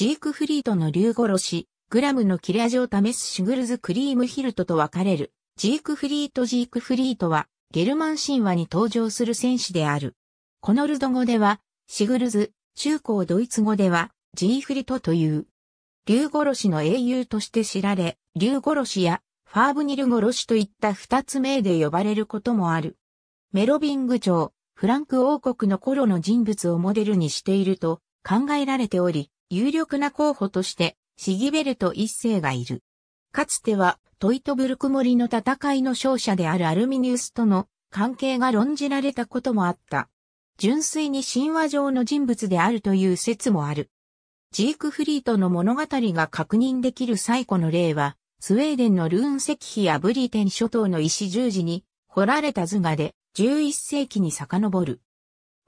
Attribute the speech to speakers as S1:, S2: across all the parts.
S1: ジークフリートの竜殺し、グラムの切れ味を試すシグルズ・クリームヒルトと分かれる。ジークフリート・ジークフリートは、ゲルマン神話に登場する戦士である。コノルド語では、シグルズ、中高ドイツ語では、ジーフリトという。竜殺しの英雄として知られ、竜殺しや、ファーブニル殺しといった二つ名で呼ばれることもある。メロビング朝、フランク王国の頃の人物をモデルにしていると考えられており、有力な候補として、シギベルト一世がいる。かつては、トイトブルク森の戦いの勝者であるアルミニウスとの関係が論じられたこともあった。純粋に神話上の人物であるという説もある。ジークフリートの物語が確認できる最古の例は、スウェーデンのルーン石碑やブリテン諸島の石十字に掘られた図画で11世紀に遡る。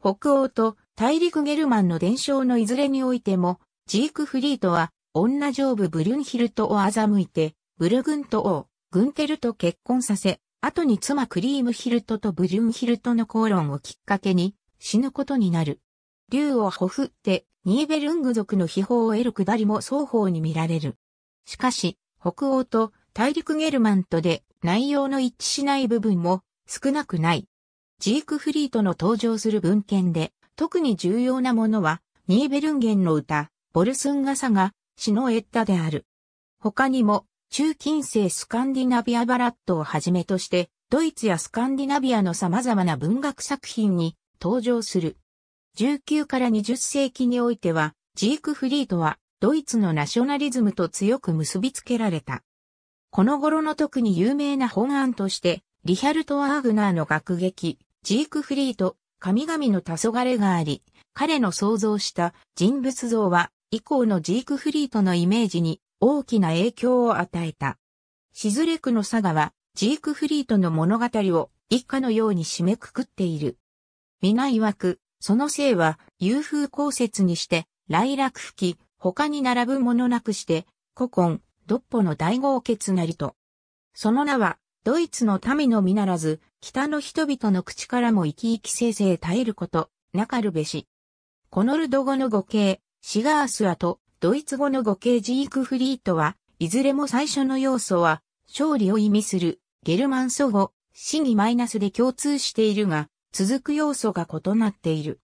S1: 北欧と大陸ゲルマンの伝承のいずれにおいてもジークフリートは、女上部ブリュンヒルトを欺いて、ブルグント王、グンテルと結婚させ、後に妻クリームヒルトとブリュンヒルトの口論をきっかけに、死ぬことになる。竜をほふって、ニーベルング族の秘宝を得るくだりも双方に見られる。しかし、北欧と大陸ゲルマントで内容の一致しない部分も少なくない。ジークフリートの登場する文献で、特に重要なものは、ニーベルンゲンの歌、ボルスンガサが、シノエッタである。他にも、中近世スカンディナビアバラットをはじめとして、ドイツやスカンディナビアの様々な文学作品に登場する。19から20世紀においては、ジークフリートはドイツのナショナリズムと強く結びつけられた。この頃の特に有名な本案として、リヒャルト・アーグナーの楽劇、ジークフリート、神々の黄昏があり、彼の創造した人物像は以降のジークフリートのイメージに大きな影響を与えた。シズレクの佐賀は、ジークフリートの物語を一家のように締めくくっている。皆曰く、その姓は、幽風降雪にして、雷落吹き、他に並ぶものなくして、古今、ドッポの大豪傑なりと。その名は、ドイツの民のみならず、北の人々の口からも生き生き生々耐えること、なかるべし。このルド語の語形、シガースアとドイツ語の語形ジークフリートは、いずれも最初の要素は、勝利を意味するゲルマン祖語、死にマイナスで共通しているが、続く要素が異なっている。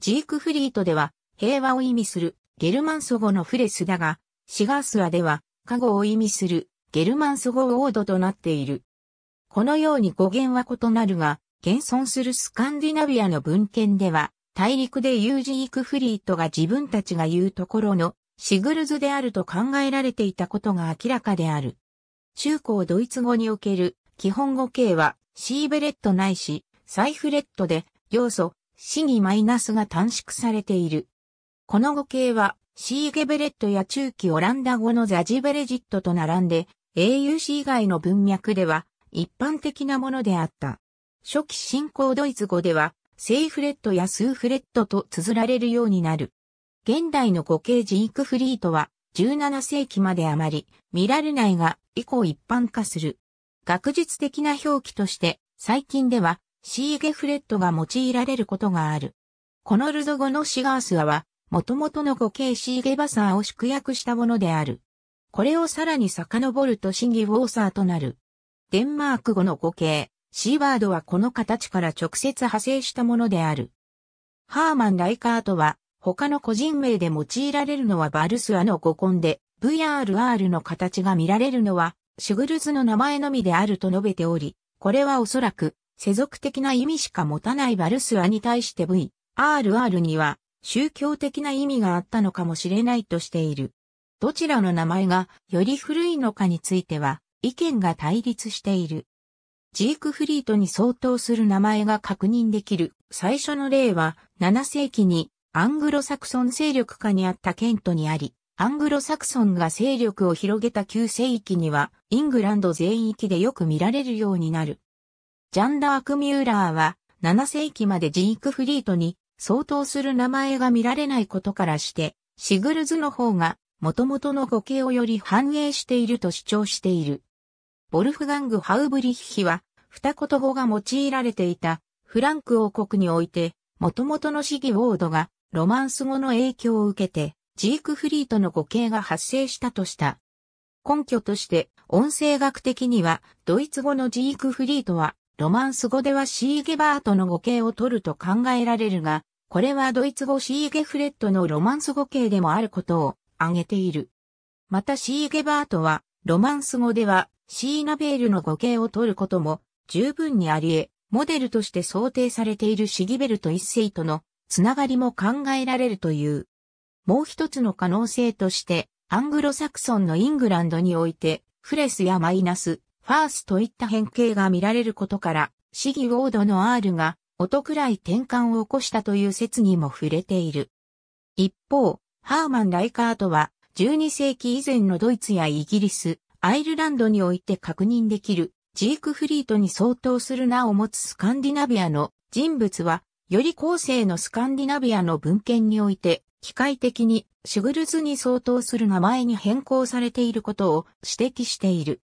S1: ジークフリートでは、平和を意味するゲルマン祖語のフレスだが、シガースアでは、過去を意味するゲルマン祖語オードとなっている。このように語源は異なるが、現存するスカンディナビアの文献では、大陸でユージークフリートが自分たちが言うところのシグルズであると考えられていたことが明らかである。中高ドイツ語における基本語形はシーベレットないしサイフレットで要素、シにマイナスが短縮されている。この語形はシーゲベレットや中期オランダ語のザジベレジットと並んで AUC 以外の文脈では一般的なものであった。初期進行ドイツ語ではセイフレットやスーフレットと綴られるようになる。現代の語形ジークフリートは17世紀まであまり見られないが以降一般化する。学術的な表記として最近ではシーゲフレットが用いられることがある。このルゾ語のシガースアは元々の語形シーゲバサーを縮約したものである。これをさらに遡るとシンギウォーサーとなる。デンマーク語の語形、シーワードはこの形から直接派生したものである。ハーマン・ライカートは、他の個人名で用いられるのはバルスアの語根で、VRR の形が見られるのは、シュグルズの名前のみであると述べており、これはおそらく、世俗的な意味しか持たないバルスアに対して VRR には、宗教的な意味があったのかもしれないとしている。どちらの名前がより古いのかについては、意見が対立している。ジークフリートに相当する名前が確認できる最初の例は7世紀にアングロサクソン勢力下にあったケントにあり、アングロサクソンが勢力を広げた9世紀にはイングランド全域でよく見られるようになる。ジャンダーク・ミューラーは7世紀までジークフリートに相当する名前が見られないことからして、シグルズの方が元々の語形をより反映していると主張している。ボルフガング・ハウブリッヒは二言語が用いられていたフランク王国において、元々の市議ウォードがロマンス語の影響を受けて、ジークフリートの語形が発生したとした。根拠として、音声学的には、ドイツ語のジークフリートは、ロマンス語ではシーゲバートの語形を取ると考えられるが、これはドイツ語シーゲフレットのロマンス語形でもあることを挙げている。またシーゲバートは、ロマンス語ではシーナベールの語形を取ることも十分にあり得、モデルとして想定されているシギベルト一世とのつながりも考えられるという。もう一つの可能性として、アングロサクソンのイングランドにおいて、フレスやマイナス、ファースといった変形が見られることから、シギウォードの R が音くらい転換を起こしたという説にも触れている。一方、ハーマン・ライカートは12世紀以前のドイツやイギリス、アイルランドにおいて確認できるジークフリートに相当する名を持つスカンディナビアの人物は、より後世のスカンディナビアの文献において、機械的にシグルズに相当する名前に変更されていることを指摘している。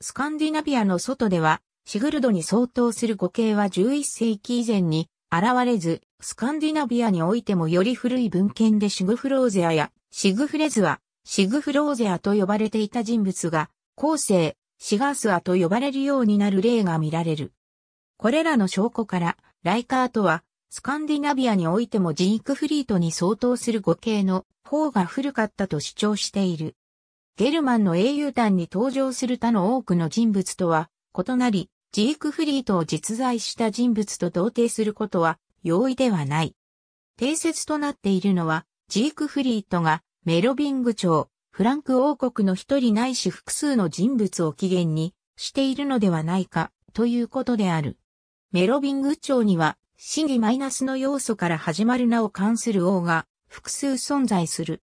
S1: スカンディナビアの外では、シグルドに相当する語形は11世紀以前に現れず、スカンディナビアにおいてもより古い文献でシグフローゼアやシグフレズはシグフローゼアと呼ばれていた人物が、後世、シガースアと呼ばれるようになる例が見られる。これらの証拠から、ライカートは、スカンディナビアにおいてもジークフリートに相当する語形の方が古かったと主張している。ゲルマンの英雄団に登場する他の多くの人物とは異なり、ジークフリートを実在した人物と同定することは容易ではない。定説となっているのは、ジークフリートがメロビング朝、フランク王国の一人ないし複数の人物を起源にしているのではないかということである。メロビング朝には、真偽マイナスの要素から始まる名を関する王が複数存在する。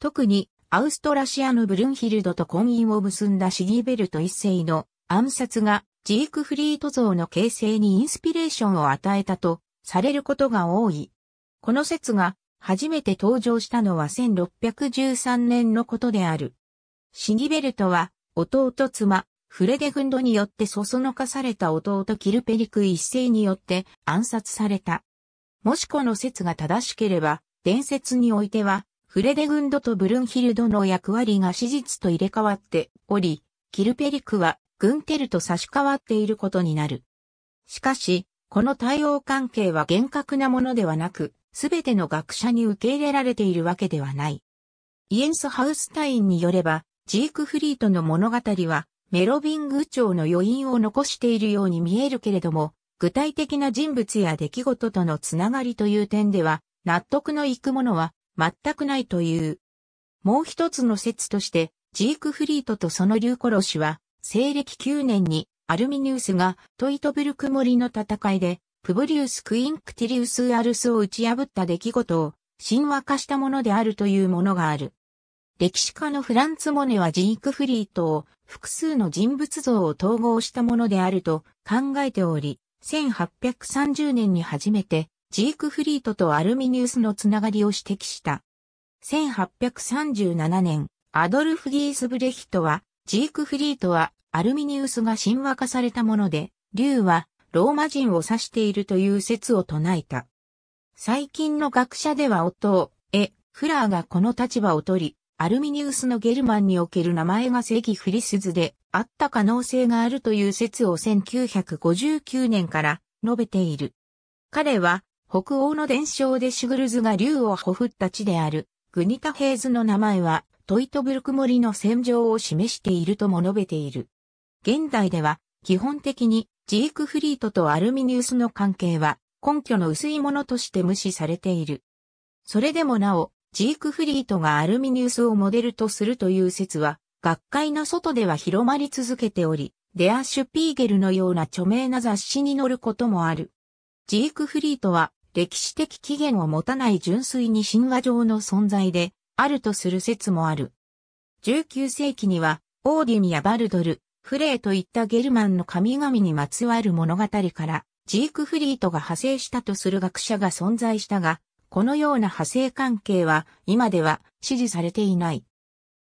S1: 特に、アウストラシアのブルンヒルドと婚姻を結んだシギベルト一世の暗殺がジークフリート像の形成にインスピレーションを与えたとされることが多い。この説が初めて登場したのは1613年のことである。シギベルトは、弟妻、フレデグンドによってそそのかされた弟キルペリク一世によって暗殺された。もしこの説が正しければ、伝説においては、フレデグンドとブルンヒルドの役割が史実と入れ替わっており、キルペリクはグンテルと差し替わっていることになる。しかし、この対応関係は厳格なものではなく、すべての学者に受け入れられているわけではない。イエンス・ハウスタインによれば、ジークフリートの物語は、メロビング長の余韻を残しているように見えるけれども、具体的な人物や出来事とのつながりという点では、納得のいくものは全くないという。もう一つの説として、ジークフリートとその竜殺しは、西暦9年にアルミニウスがトイトブルク森の戦いでプブリウス・クインクティリウス・アルスを打ち破った出来事を神話化したものであるというものがある。歴史家のフランツ・モネはジークフリートを複数の人物像を統合したものであると考えており、1830年に初めてジークフリートとアルミニウスのつながりを指摘した。1837年、アドルフ・ギースブレヒトは、ジークフリートはアルミニウスが神話化されたもので、竜はローマ人を指しているという説を唱えた。最近の学者では夫、エ、フラーがこの立場を取り、アルミニウスのゲルマンにおける名前がセギフリスズであった可能性があるという説を1959年から述べている。彼は北欧の伝承でシュグルズが竜をほふった地であるグニタヘイズの名前はトイトブルク森の戦場を示しているとも述べている。現代では基本的にジークフリートとアルミニウスの関係は根拠の薄いものとして無視されている。それでもなお、ジークフリートがアルミニウスをモデルとするという説は、学会の外では広まり続けており、デア・シュピーゲルのような著名な雑誌に載ることもある。ジークフリートは歴史的起源を持たない純粋に神話上の存在であるとする説もある。19世紀にはオーディンやバルドル、フレーといったゲルマンの神々にまつわる物語から、ジークフリートが派生したとする学者が存在したが、このような派生関係は今では支持されていない。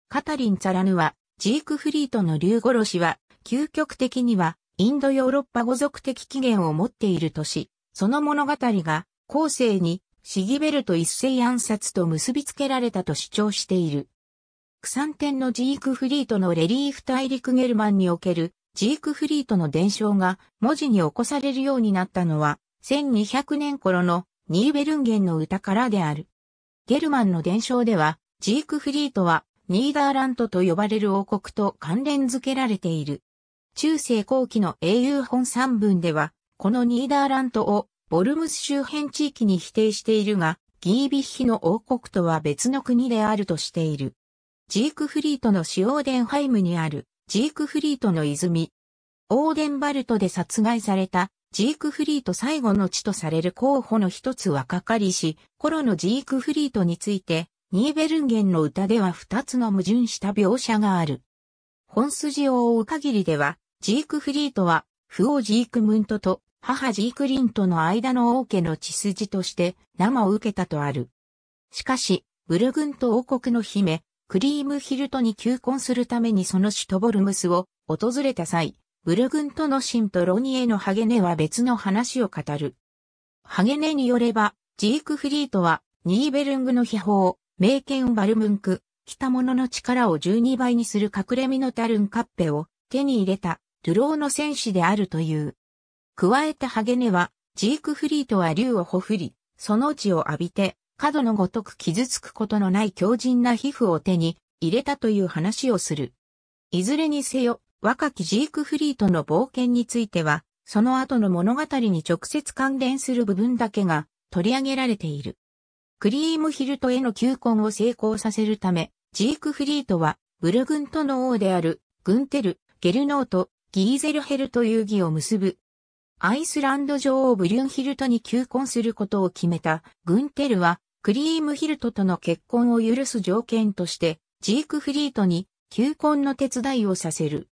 S1: カタリン・ザラヌは、ジークフリートの竜殺しは、究極的にはインドヨーロッパ語族的起源を持っているとし、その物語が後世にシギベルト一世暗殺と結びつけられたと主張している。クサンのジークフリートのレリーフ大陸ゲルマンにおけるジークフリートの伝承が文字に起こされるようになったのは1200年頃のニーベルンゲンの歌からである。ゲルマンの伝承ではジークフリートはニーダーラントと呼ばれる王国と関連づけられている。中世後期の英雄本三文では、このニーダーラントをボルムス周辺地域に否定しているが、ギービッヒの王国とは別の国であるとしている。ジークフリートの主オーデンハイムにあるジークフリートの泉。オーデンバルトで殺害されたジークフリート最後の地とされる候補の一つはかかりし、頃のジークフリートについて、ニーベルンゲンの歌では二つの矛盾した描写がある。本筋を追う限りでは、ジークフリートは、父王ジークムントと母ジークリントの間の王家の血筋として生を受けたとある。しかし、ブルグント王国の姫、クリームヒルトに求婚するためにその首都ボルムスを訪れた際、ブルグンとのシンとロニエのハゲネは別の話を語る。ハゲネによれば、ジークフリートは、ニーベルングの秘宝、名剣バルムンク、来た者の力を12倍にする隠れ身のタルンカッペを手に入れた、ドゥローの戦士であるという。加えてハゲネは、ジークフリートは竜をほふり、その血を浴びて、角のごとく傷つくことのない強靭な皮膚を手に入れたという話をする。いずれにせよ、若きジークフリートの冒険については、その後の物語に直接関連する部分だけが取り上げられている。クリームヒルトへの求婚を成功させるため、ジークフリートは、ブルグントの王である、グンテル、ゲルノート、ギーゼルヘルという義を結ぶアイスランド女王ブリュンヒルトに求婚することを決めたグンテルはクリームヒルトとの結婚を許す条件としてジークフリートに求婚の手伝いをさせる。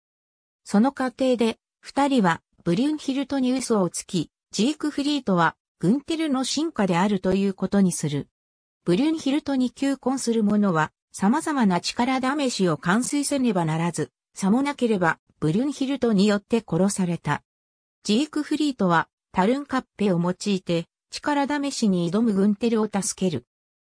S1: その過程で二人はブリュンヒルトに嘘をつき、ジークフリートはグンテルの進化であるということにする。ブリュンヒルトに求婚する者は様々な力試しを完遂せねばならず、さもなければブリュンヒルトによって殺された。ジークフリートはタルンカッペを用いて力試しに挑むグンテルを助ける。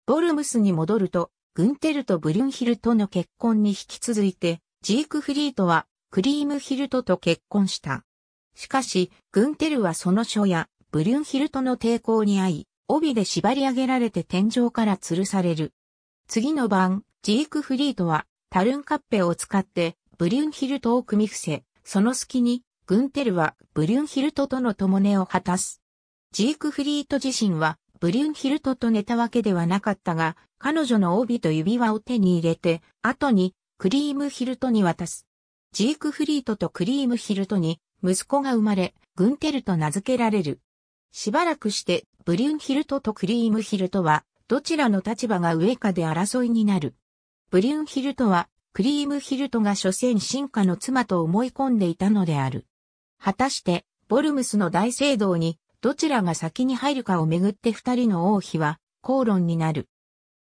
S1: ボルムスに戻ると、グンテルとブリュンヒルとの結婚に引き続いて、ジークフリートはクリームヒルトと結婚した。しかし、グンテルはその書やブリュンヒルトの抵抗に遭い、帯で縛り上げられて天井から吊るされる。次の晩、ジークフリートはタルンカッペを使ってブリュンヒルトを組み伏せ、その隙にグンテルはブリュンヒルトとの共寝を果たす。ジークフリート自身はブリュンヒルトと寝たわけではなかったが、彼女の帯と指輪を手に入れて、後にクリームヒルトに渡す。ジークフリートとクリームヒルトに息子が生まれ、グンテルと名付けられる。しばらくしてブリュンヒルトとクリームヒルトは、どちらの立場が上かで争いになる。ブリュンヒルトは、クリームヒルトが所詮進化の妻と思い込んでいたのである。果たして、ボルムスの大聖堂に、どちらが先に入るかをめぐって二人の王妃は、口論になる。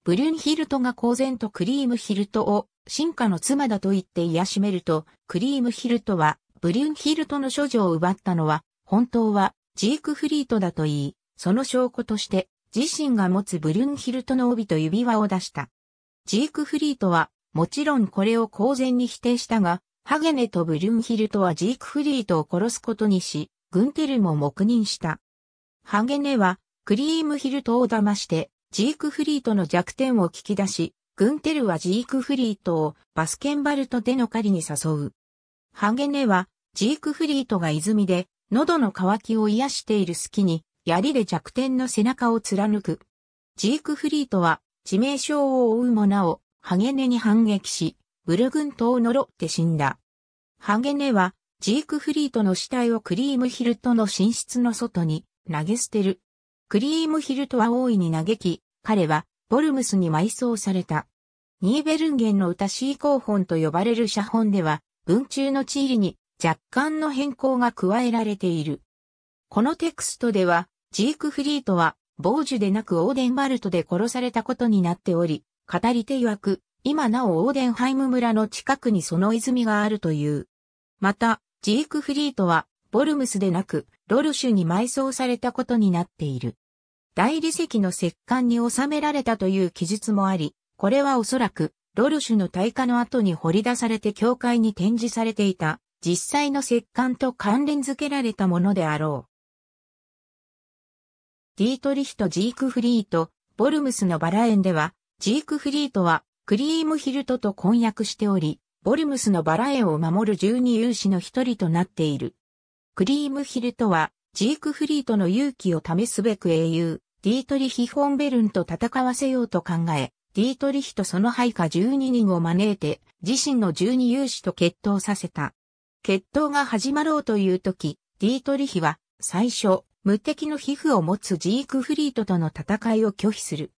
S1: ブリュンヒルトが公然とクリームヒルトを、進化の妻だと言って癒しめると、クリームヒルトは、ブリュンヒルトの処女を奪ったのは、本当は、ジークフリートだと言い、その証拠として、自身が持つブリュンヒルトの帯と指輪を出した。ジークフリートは、もちろんこれを公然に否定したが、ハゲネとブリュンヒルトはジークフリートを殺すことにし、グンテルも黙認した。ハゲネは、クリームヒルトを騙して、ジークフリートの弱点を聞き出し、グンテルはジークフリートをバスケンバルトでの狩りに誘う。ハゲネは、ジークフリートが泉で、喉の渇きを癒している隙に、槍で弱点の背中を貫く。ジークフリートは、致命傷を負うもなお、ハゲネに反撃し、ブルグン島を呪って死んだ。ハゲネは、ジークフリートの死体をクリームヒルトの寝室の外に投げ捨てる。クリームヒルトは大いに嘆き、彼はボルムスに埋葬された。ニーベルンゲンの歌シーコーと呼ばれる写本では、文中の地理に若干の変更が加えられている。このテクストでは、ジークフリートは、傍受でなくオーデンバルトで殺されたことになっており、語り手曰く、今なおオーデンハイム村の近くにその泉があるという。また、ジークフリートは、ボルムスでなく、ロルシュに埋葬されたことになっている。大理石の石棺に収められたという記述もあり、これはおそらく、ロルシュの大火の後に掘り出されて教会に展示されていた、実際の石棺と関連付けられたものであろう。ディートリヒト・ジークフリート、ボルムスのバラ園では、ジークフリートは、クリームヒルトと婚約しており、ボルムスのバラ園を守る十二勇士の一人となっている。クリームヒルとは、ジークフリートの勇気を試すべく英雄、ディートリヒ・ホンベルンと戦わせようと考え、ディートリヒとその配下12人を招いて、自身の12勇士と決闘させた。決闘が始まろうという時、ディートリヒは、最初、無敵の皮膚を持つジークフリートとの戦いを拒否する。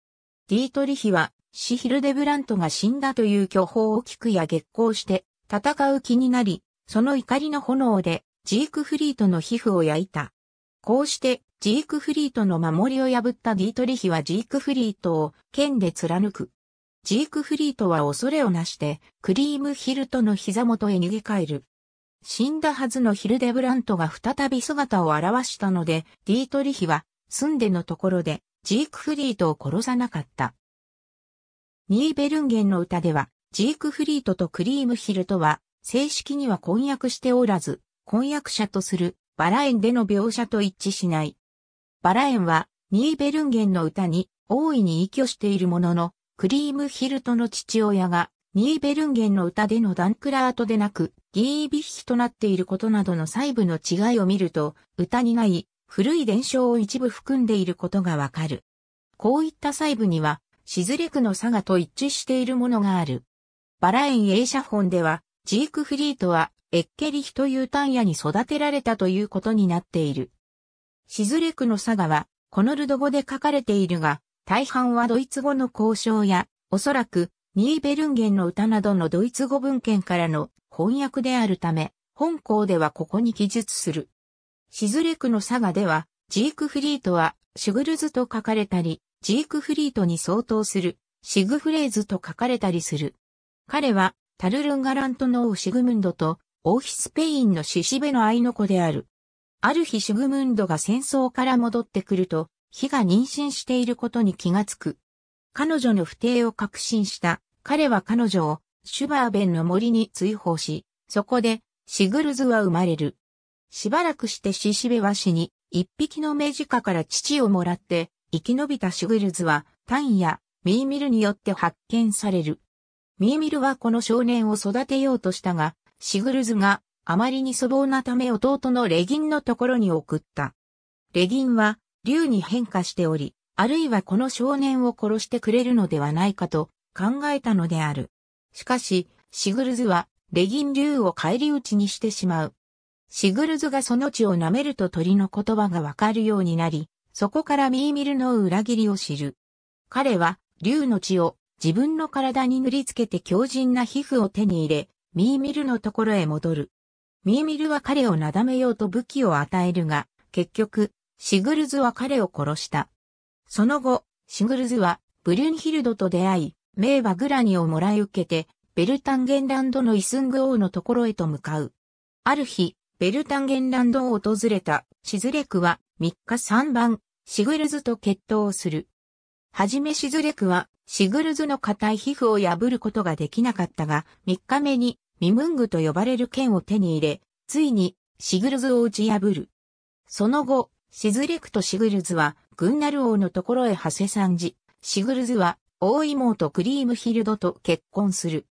S1: ディートリヒは、シヒルデブラントが死んだという巨報を聞くや激光して戦う気になり、その怒りの炎でジークフリートの皮膚を焼いた。こうしてジークフリートの守りを破ったディートリヒはジークフリートを剣で貫く。ジークフリートは恐れをなしてクリームヒルトの膝元へ逃げ帰る。死んだはずのヒルデブラントが再び姿を現したので、ディートリヒは住んでのところでジークフリートを殺さなかった。ニーベルンゲンの歌では、ジークフリートとクリームヒルとは、正式には婚約しておらず、婚約者とするバラ園での描写と一致しない。バラ園は、ニーベルンゲンの歌に大いに依拠しているものの、クリームヒルトの父親が、ニーベルンゲンの歌でのダンクラートでなく、ギービッヒとなっていることなどの細部の違いを見ると、歌にない古い伝承を一部含んでいることがわかる。こういった細部には、しずれクの佐賀と一致しているものがある。バラ園映写本では、ジークフリートは、エッケリヒという単野に育てられたということになっている。しずれクの佐賀は、このルド語で書かれているが、大半はドイツ語の交渉や、おそらく、ニーベルンゲンの歌などのドイツ語文献からの翻訳であるため、本校ではここに記述する。シズレクの佐賀では、ジークフリートは、シュグルズと書かれたり、ジークフリートに相当する、シグフレーズと書かれたりする。彼は、タルルンガラントの王シグムンドと、王妃スペインのシシベの愛の子である。ある日シグムンドが戦争から戻ってくると、ヒが妊娠していることに気がつく。彼女の不定を確信した、彼は彼女を、シュバーベンの森に追放し、そこで、シグルズは生まれる。しばらくしてししべわしに、一匹のメジカから父をもらって、生き延びたシグルズは、タンやミーミルによって発見される。ミーミルはこの少年を育てようとしたが、シグルズがあまりに粗暴なため弟のレギンのところに送った。レギンは竜に変化しており、あるいはこの少年を殺してくれるのではないかと考えたのである。しかし、シグルズはレギン竜を返り討ちにしてしまう。シグルズがその血を舐めると鳥の言葉がわかるようになり、そこからミーミルの裏切りを知る。彼は、竜の血を自分の体に塗りつけて強靭な皮膚を手に入れ、ミーミルのところへ戻る。ミーミルは彼をなだめようと武器を与えるが、結局、シグルズは彼を殺した。その後、シグルズはブリュンヒルドと出会い、名馬グラニをもらい受けて、ベルタンゲンランドのイスング王のところへと向かう。ある日、ベルタンゲンランドを訪れたシズレクは3日3番、シグルズと決闘をする。はじめシズレクはシグルズの硬い皮膚を破ることができなかったが、3日目にミムングと呼ばれる剣を手に入れ、ついにシグルズを打ち破る。その後、シズレクとシグルズはグンナル王のところへ馳せ参じ、シグルズは大妹クリームヒルドと結婚する。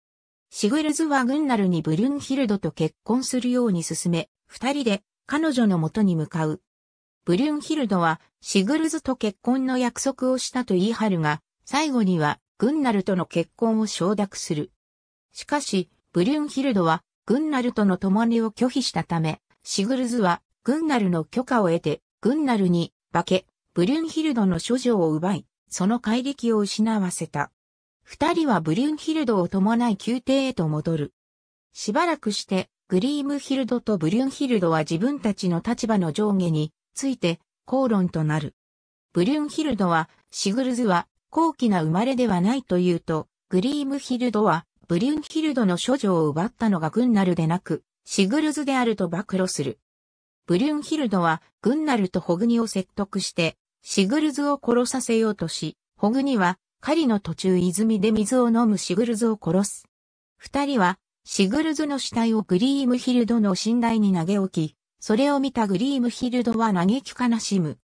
S1: シグルズはグンナルにブルンヒルドと結婚するように進め、二人で彼女の元に向かう。ブリュンヒルドはシグルズと結婚の約束をしたと言い張るが、最後にはグンナルとの結婚を承諾する。しかし、ブリュンヒルドはグンナルとの共にを拒否したため、シグルズはグンナルの許可を得て、グンナルに化け、ブリュンヒルドの処女を奪い、その怪力を失わせた。二人はブリュンヒルドを伴い宮廷へと戻る。しばらくして、グリームヒルドとブリュンヒルドは自分たちの立場の上下について口論となる。ブリュンヒルドは、シグルズは高貴な生まれではないというと、グリームヒルドは、ブリュンヒルドの処女を奪ったのがグンナルでなく、シグルズであると暴露する。ブリュンヒルドは、グンナルとホグニを説得して、シグルズを殺させようとし、ホグニは、狩りの途中泉で水を飲むシグルズを殺す。二人は、シグルズの死体をグリームヒルドの寝台に投げ置き、それを見たグリームヒルドは嘆き悲しむ。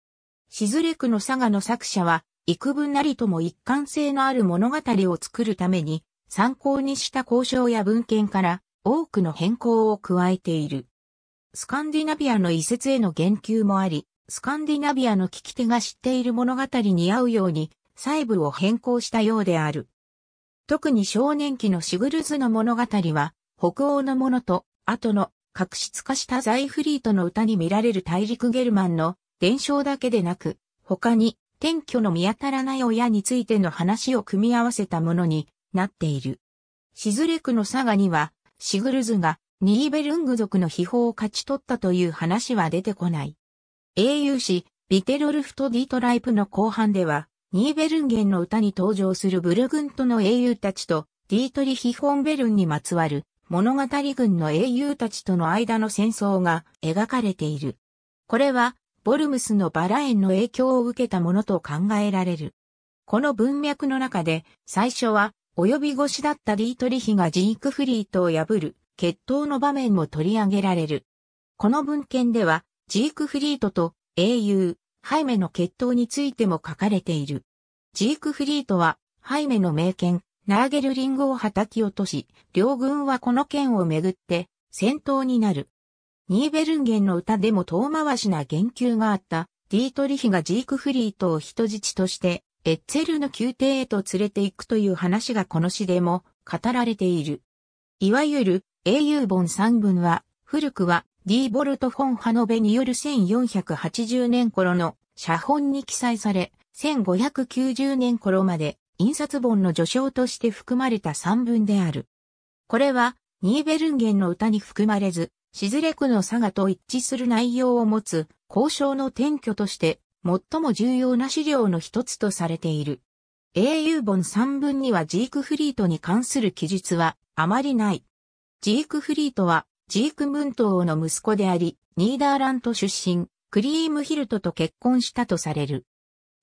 S1: シズレクの佐賀の作者は、幾分なりとも一貫性のある物語を作るために、参考にした交渉や文献から多くの変更を加えている。スカンディナビアの遺説への言及もあり、スカンディナビアの聞き手が知っている物語に合うように細部を変更したようである。特に少年期のシグルズの物語は、北欧のものと、後の、格質化したザイフリートの歌に見られる大陸ゲルマンの伝承だけでなく、他に、転居の見当たらない親についての話を組み合わせたものになっている。シズレクの佐賀には、シグルズがニーベルング族の秘宝を勝ち取ったという話は出てこない。英雄史、ビテロルフト・ディートライプの後半では、ニーベルンゲンの歌に登場するブルグントの英雄たちと、ディートリヒ・ホンベルンにまつわる物語軍の英雄たちとの間の戦争が描かれている。これは、ボルムスのバラ園の影響を受けたものと考えられる。この文脈の中で、最初は、及び腰だったディートリヒがジークフリートを破る、決闘の場面も取り上げられる。この文献では、ジークフリートと英雄、ハイメの血統についても書かれている。ジークフリートは、ハイメの名犬、ナーゲルリンゴを叩き落とし、両軍はこの剣をめぐって戦闘になる。ニーベルンゲンの歌でも遠回しな言及があった、ディートリヒがジークフリートを人質として、エッツェルの宮廷へと連れて行くという話がこの詩でも語られている。いわゆる英雄本三文は、古くはディーボルト・フォン・ハノベによる1480年頃の写本に記載され、1590年頃まで印刷本の序章として含まれた三文である。これは、ニーベルンゲンの歌に含まれず、シズレクの佐賀と一致する内容を持つ交渉の転居として、最も重要な資料の一つとされている。英雄本3文にはジークフリートに関する記述はあまりない。ジークフリートはジーク・ムントーの息子であり、ニーダーラント出身、クリームヒルトと結婚したとされる。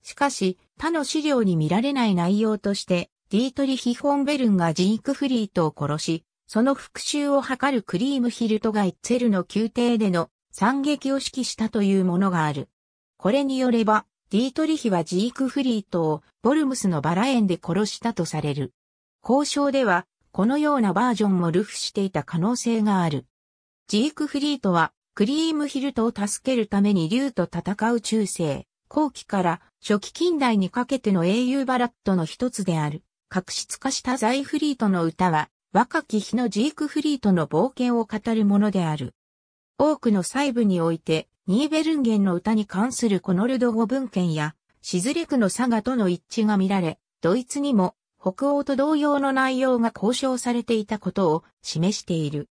S1: しかし、他の資料に見られない内容として、ディートリヒ・ホンベルンがジーク・フリートを殺し、その復讐を図るクリームヒルトがイッツェルの宮廷での惨劇を指揮したというものがある。これによれば、ディートリヒはジーク・フリートをボルムスのバラ園で殺したとされる。交渉では、このようなバージョンも流布していた可能性がある。ジークフリートは、クリームヒルトを助けるために竜と戦う中世、後期から初期近代にかけての英雄バラットの一つである、確執化したザイフリートの歌は、若き日のジークフリートの冒険を語るものである。多くの細部において、ニーベルンゲンの歌に関するコノルド語文献や、シズレクの佐賀との一致が見られ、ドイツにも北欧と同様の内容が交渉されていたことを示している。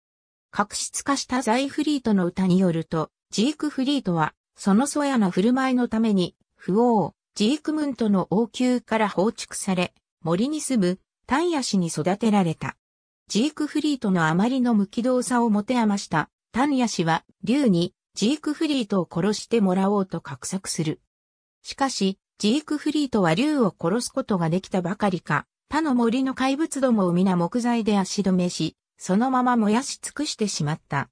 S1: 確執化したザイフリートの歌によると、ジークフリートは、そのそやな振る舞いのために、不王、ジークムントの王宮から放逐され、森に住む、タンヤ氏に育てられた。ジークフリートのあまりの無機動さを持て余した、タンヤ氏は、竜に、ジークフリートを殺してもらおうと画策する。しかし、ジークフリートは竜を殺すことができたばかりか、他の森の怪物どもを皆木材で足止めし、そのまま燃やし尽くしてしまった。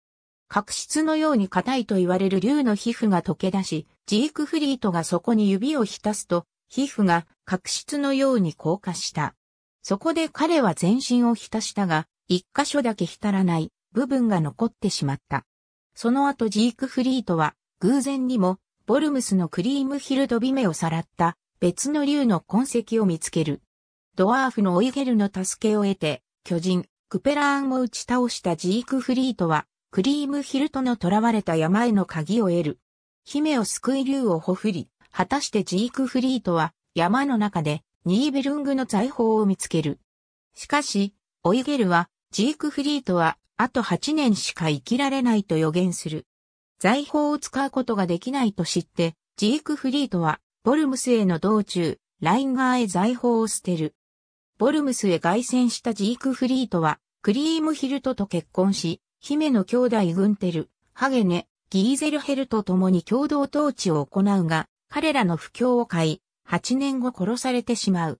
S1: 角質のように硬いと言われる竜の皮膚が溶け出し、ジークフリートがそこに指を浸すと、皮膚が角質のように硬化した。そこで彼は全身を浸したが、一箇所だけ浸らない部分が残ってしまった。その後ジークフリートは、偶然にも、ボルムスのクリームヒルドビメをさらった別の竜の痕跡を見つける。ドワーフのオイゲルの助けを得て、巨人、クペラーンを打ち倒したジークフリートは、クリームヒルとの囚われた山への鍵を得る。姫を救い竜をほふり、果たしてジークフリートは、山の中で、ニーベルングの財宝を見つける。しかし、オイゲルは、ジークフリートは、あと8年しか生きられないと予言する。財宝を使うことができないと知って、ジークフリートは、ボルムスへの道中、ライン側へ財宝を捨てる。ボルムスへ凱旋したジークフリートは、クリームヒルトと結婚し、姫の兄弟グンテル、ハゲネ、ギーゼルヘルと共に共同統治を行うが、彼らの不況を買い、8年後殺されてしまう。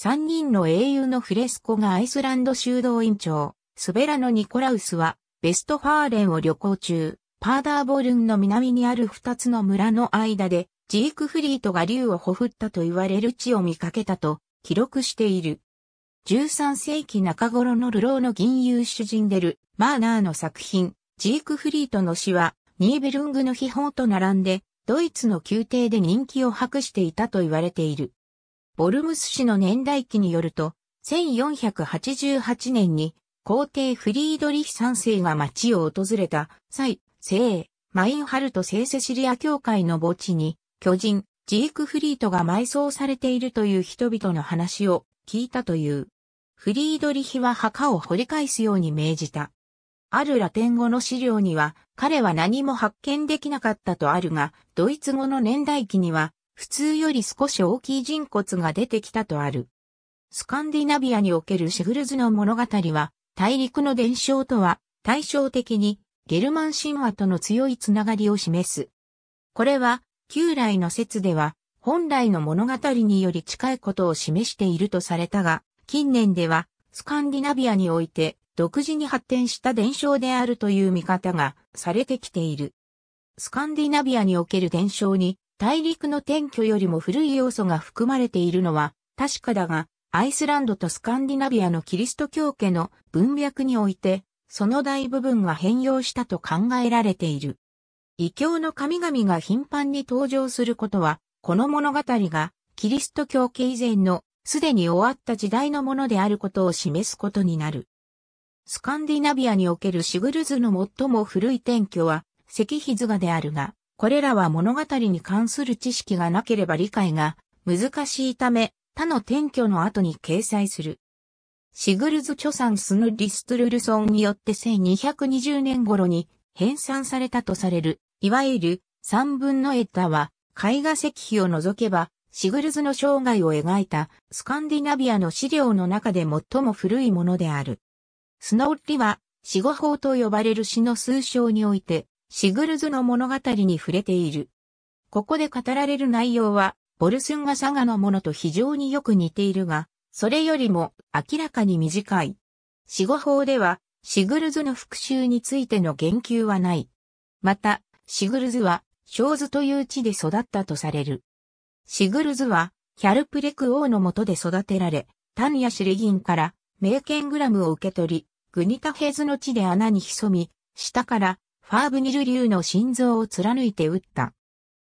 S1: 3人の英雄のフレスコがアイスランド修道院長、スベラのニコラウスは、ベストファーレンを旅行中、パーダーボルンの南にある2つの村の間で、ジークフリートが竜をほふったと言われる地を見かけたと記録している。13世紀中頃のルローの銀遊主人デル・マーナーの作品、ジークフリートの詩は、ニーベルングの秘宝と並んで、ドイツの宮廷で人気を博していたと言われている。ボルムス氏の年代記によると、1488年に皇帝フリードリヒ三世が町を訪れた際、聖、マインハルト聖セシリア教会の墓地に、巨人、ジークフリートが埋葬されているという人々の話を聞いたという。フリードリヒは墓を掘り返すように命じた。あるラテン語の資料には、彼は何も発見できなかったとあるが、ドイツ語の年代記には、普通より少し大きい人骨が出てきたとある。スカンディナビアにおけるシグルズの物語は、大陸の伝承とは、対照的に、ゲルマン神話との強いつながりを示す。これは、旧来の説では、本来の物語により近いことを示しているとされたが、近年では、スカンディナビアにおいて、独自に発展した伝承であるという見方がされてきている。スカンディナビアにおける伝承に大陸の転居よりも古い要素が含まれているのは確かだが、アイスランドとスカンディナビアのキリスト教家の文脈において、その大部分が変容したと考えられている。異教の神々が頻繁に登場することは、この物語がキリスト教家以前のすでに終わった時代のものであることを示すことになる。スカンディナビアにおけるシグルズの最も古い転居は石碑図画であるが、これらは物語に関する知識がなければ理解が難しいため、他の転居の後に掲載する。シグルズ著産スヌリストルルソンによって1220年頃に編纂されたとされる、いわゆる三分のエッタは、絵画石碑を除けばシグルズの生涯を描いたスカンディナビアの資料の中で最も古いものである。スノーリは、死後法と呼ばれる詩の数章において、シグルズの物語に触れている。ここで語られる内容は、ボルスンガサガのものと非常によく似ているが、それよりも明らかに短い。死後法では、シグルズの復讐についての言及はない。また、シグルズは、ショーズという地で育ったとされる。シグルズは、ヒャルプレク王の下で育てられ、タンヤシリギンから、メーケングラムを受け取り、グニタヘズの地で穴に潜み、下から、ファーブニル竜の心臓を貫いて撃った。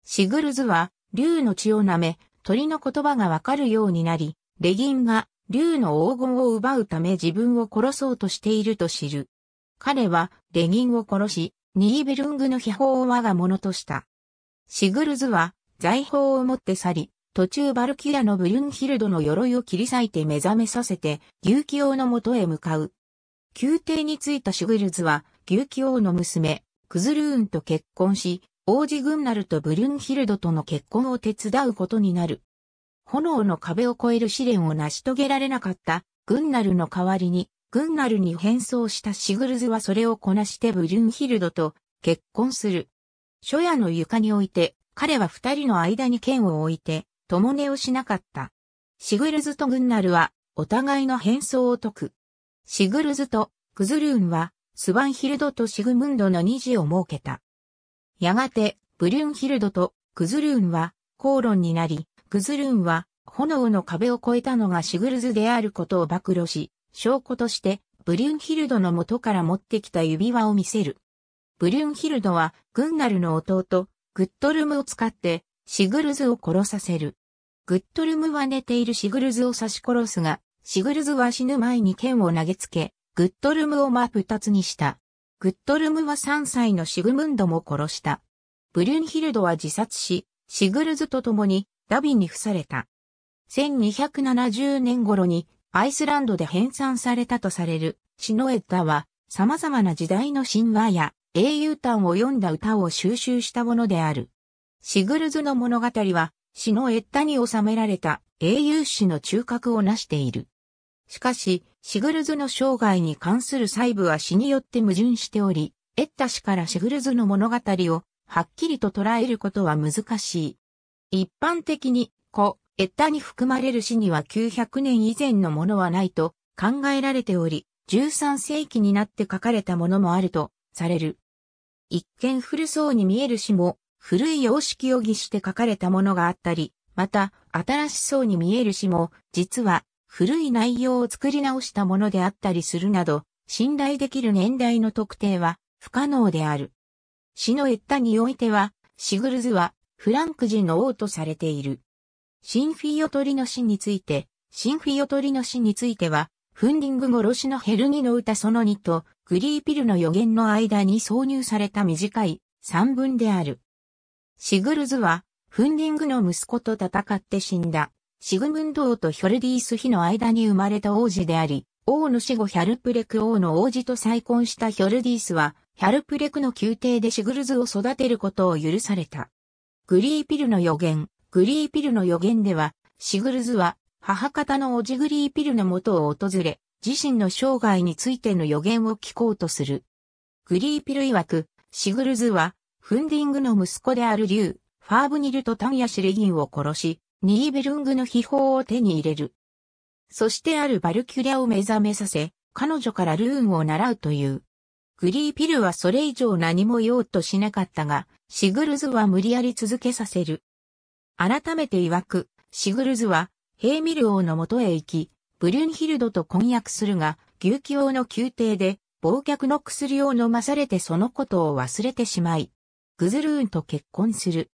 S1: シグルズは、竜の血を舐め、鳥の言葉がわかるようになり、レギンが、竜の黄金を奪うため自分を殺そうとしていると知る。彼は、レギンを殺し、ニーベルングの秘宝を我が物とした。シグルズは、財宝を持って去り、途中バルキュラのブリュンヒルドの鎧を切り裂いて目覚めさせて、牛気王の元へ向かう。宮廷に着いたシュグルズは、牛気王の娘、クズルーンと結婚し、王子グンナルとブリュンヒルドとの結婚を手伝うことになる。炎の壁を越える試練を成し遂げられなかったグンナルの代わりに、グンナルに変装したシグルズはそれをこなしてブリュンヒルドと結婚する。初夜の床において彼は二人の間に剣を置いて、共寝をしなかった。シグルズとグンナルは、お互いの変装を解く。シグルズとグズルーンは、スバンヒルドとシグムンドの二次を設けた。やがて、ブリュンヒルドとグズルーンは、口論になり、グズルーンは、炎の壁を越えたのがシグルズであることを暴露し、証拠として、ブリュンヒルドの元から持ってきた指輪を見せる。ブリュンヒルドは、グンナルの弟、グッドルムを使って、シグルズを殺させる。グッドルムは寝ているシグルズを刺し殺すが、シグルズは死ぬ前に剣を投げつけ、グッドルムを真二つにした。グッドルムは3歳のシグムンドも殺した。ブリュンヒルドは自殺し、シグルズと共にダビンに付された。1270年頃にアイスランドで編纂されたとされるシノエッダは様々な時代の神話や英雄譚を読んだ歌を収集したものである。シグルズの物語は、詩のエッタに収められた英雄詩の中核を成している。しかし、シグルズの生涯に関する細部は詩によって矛盾しており、エッタ氏からシグルズの物語をはっきりと捉えることは難しい。一般的に、古、エッタに含まれる詩には900年以前のものはないと考えられており、13世紀になって書かれたものもあるとされる。一見古そうに見える詩も、古い様式を儀して書かれたものがあったり、また、新しそうに見える詩も、実は、古い内容を作り直したものであったりするなど、信頼できる年代の特定は不可能である。詩のエッタにおいては、シグルズはフランク人の王とされている。シンフィオトリの詩について、シンフィオトリの詩については、フンディング殺しのヘルニの歌その2と、グリーピルの予言の間に挿入された短い三文である。シグルズは、フンディングの息子と戦って死んだ、シグムンド王とヒョルディース妃の間に生まれた王子であり、王の死後ヒャルプレク王の王子と再婚したヒョルディースは、ヒャルプレクの宮廷でシグルズを育てることを許された。グリーピルの予言、グリーピルの予言では、シグルズは母方のオジグリーピルの元を訪れ、自身の生涯についての予言を聞こうとする。グリーピル曰く、シグルズは、フンディングの息子であるリュウ、ファーブニルとタンヤシレギンを殺し、ニーベルングの秘宝を手に入れる。そしてあるバルキュリアを目覚めさせ、彼女からルーンを習うという。グリーピルはそれ以上何も言おうとしなかったが、シグルズは無理やり続けさせる。改めて曰く、シグルズはヘーミル王の元へ行き、ブリュンヒルドと婚約するが、牛記王の宮廷で、忘却の薬を飲まされてそのことを忘れてしまい、グズルーンと結婚する。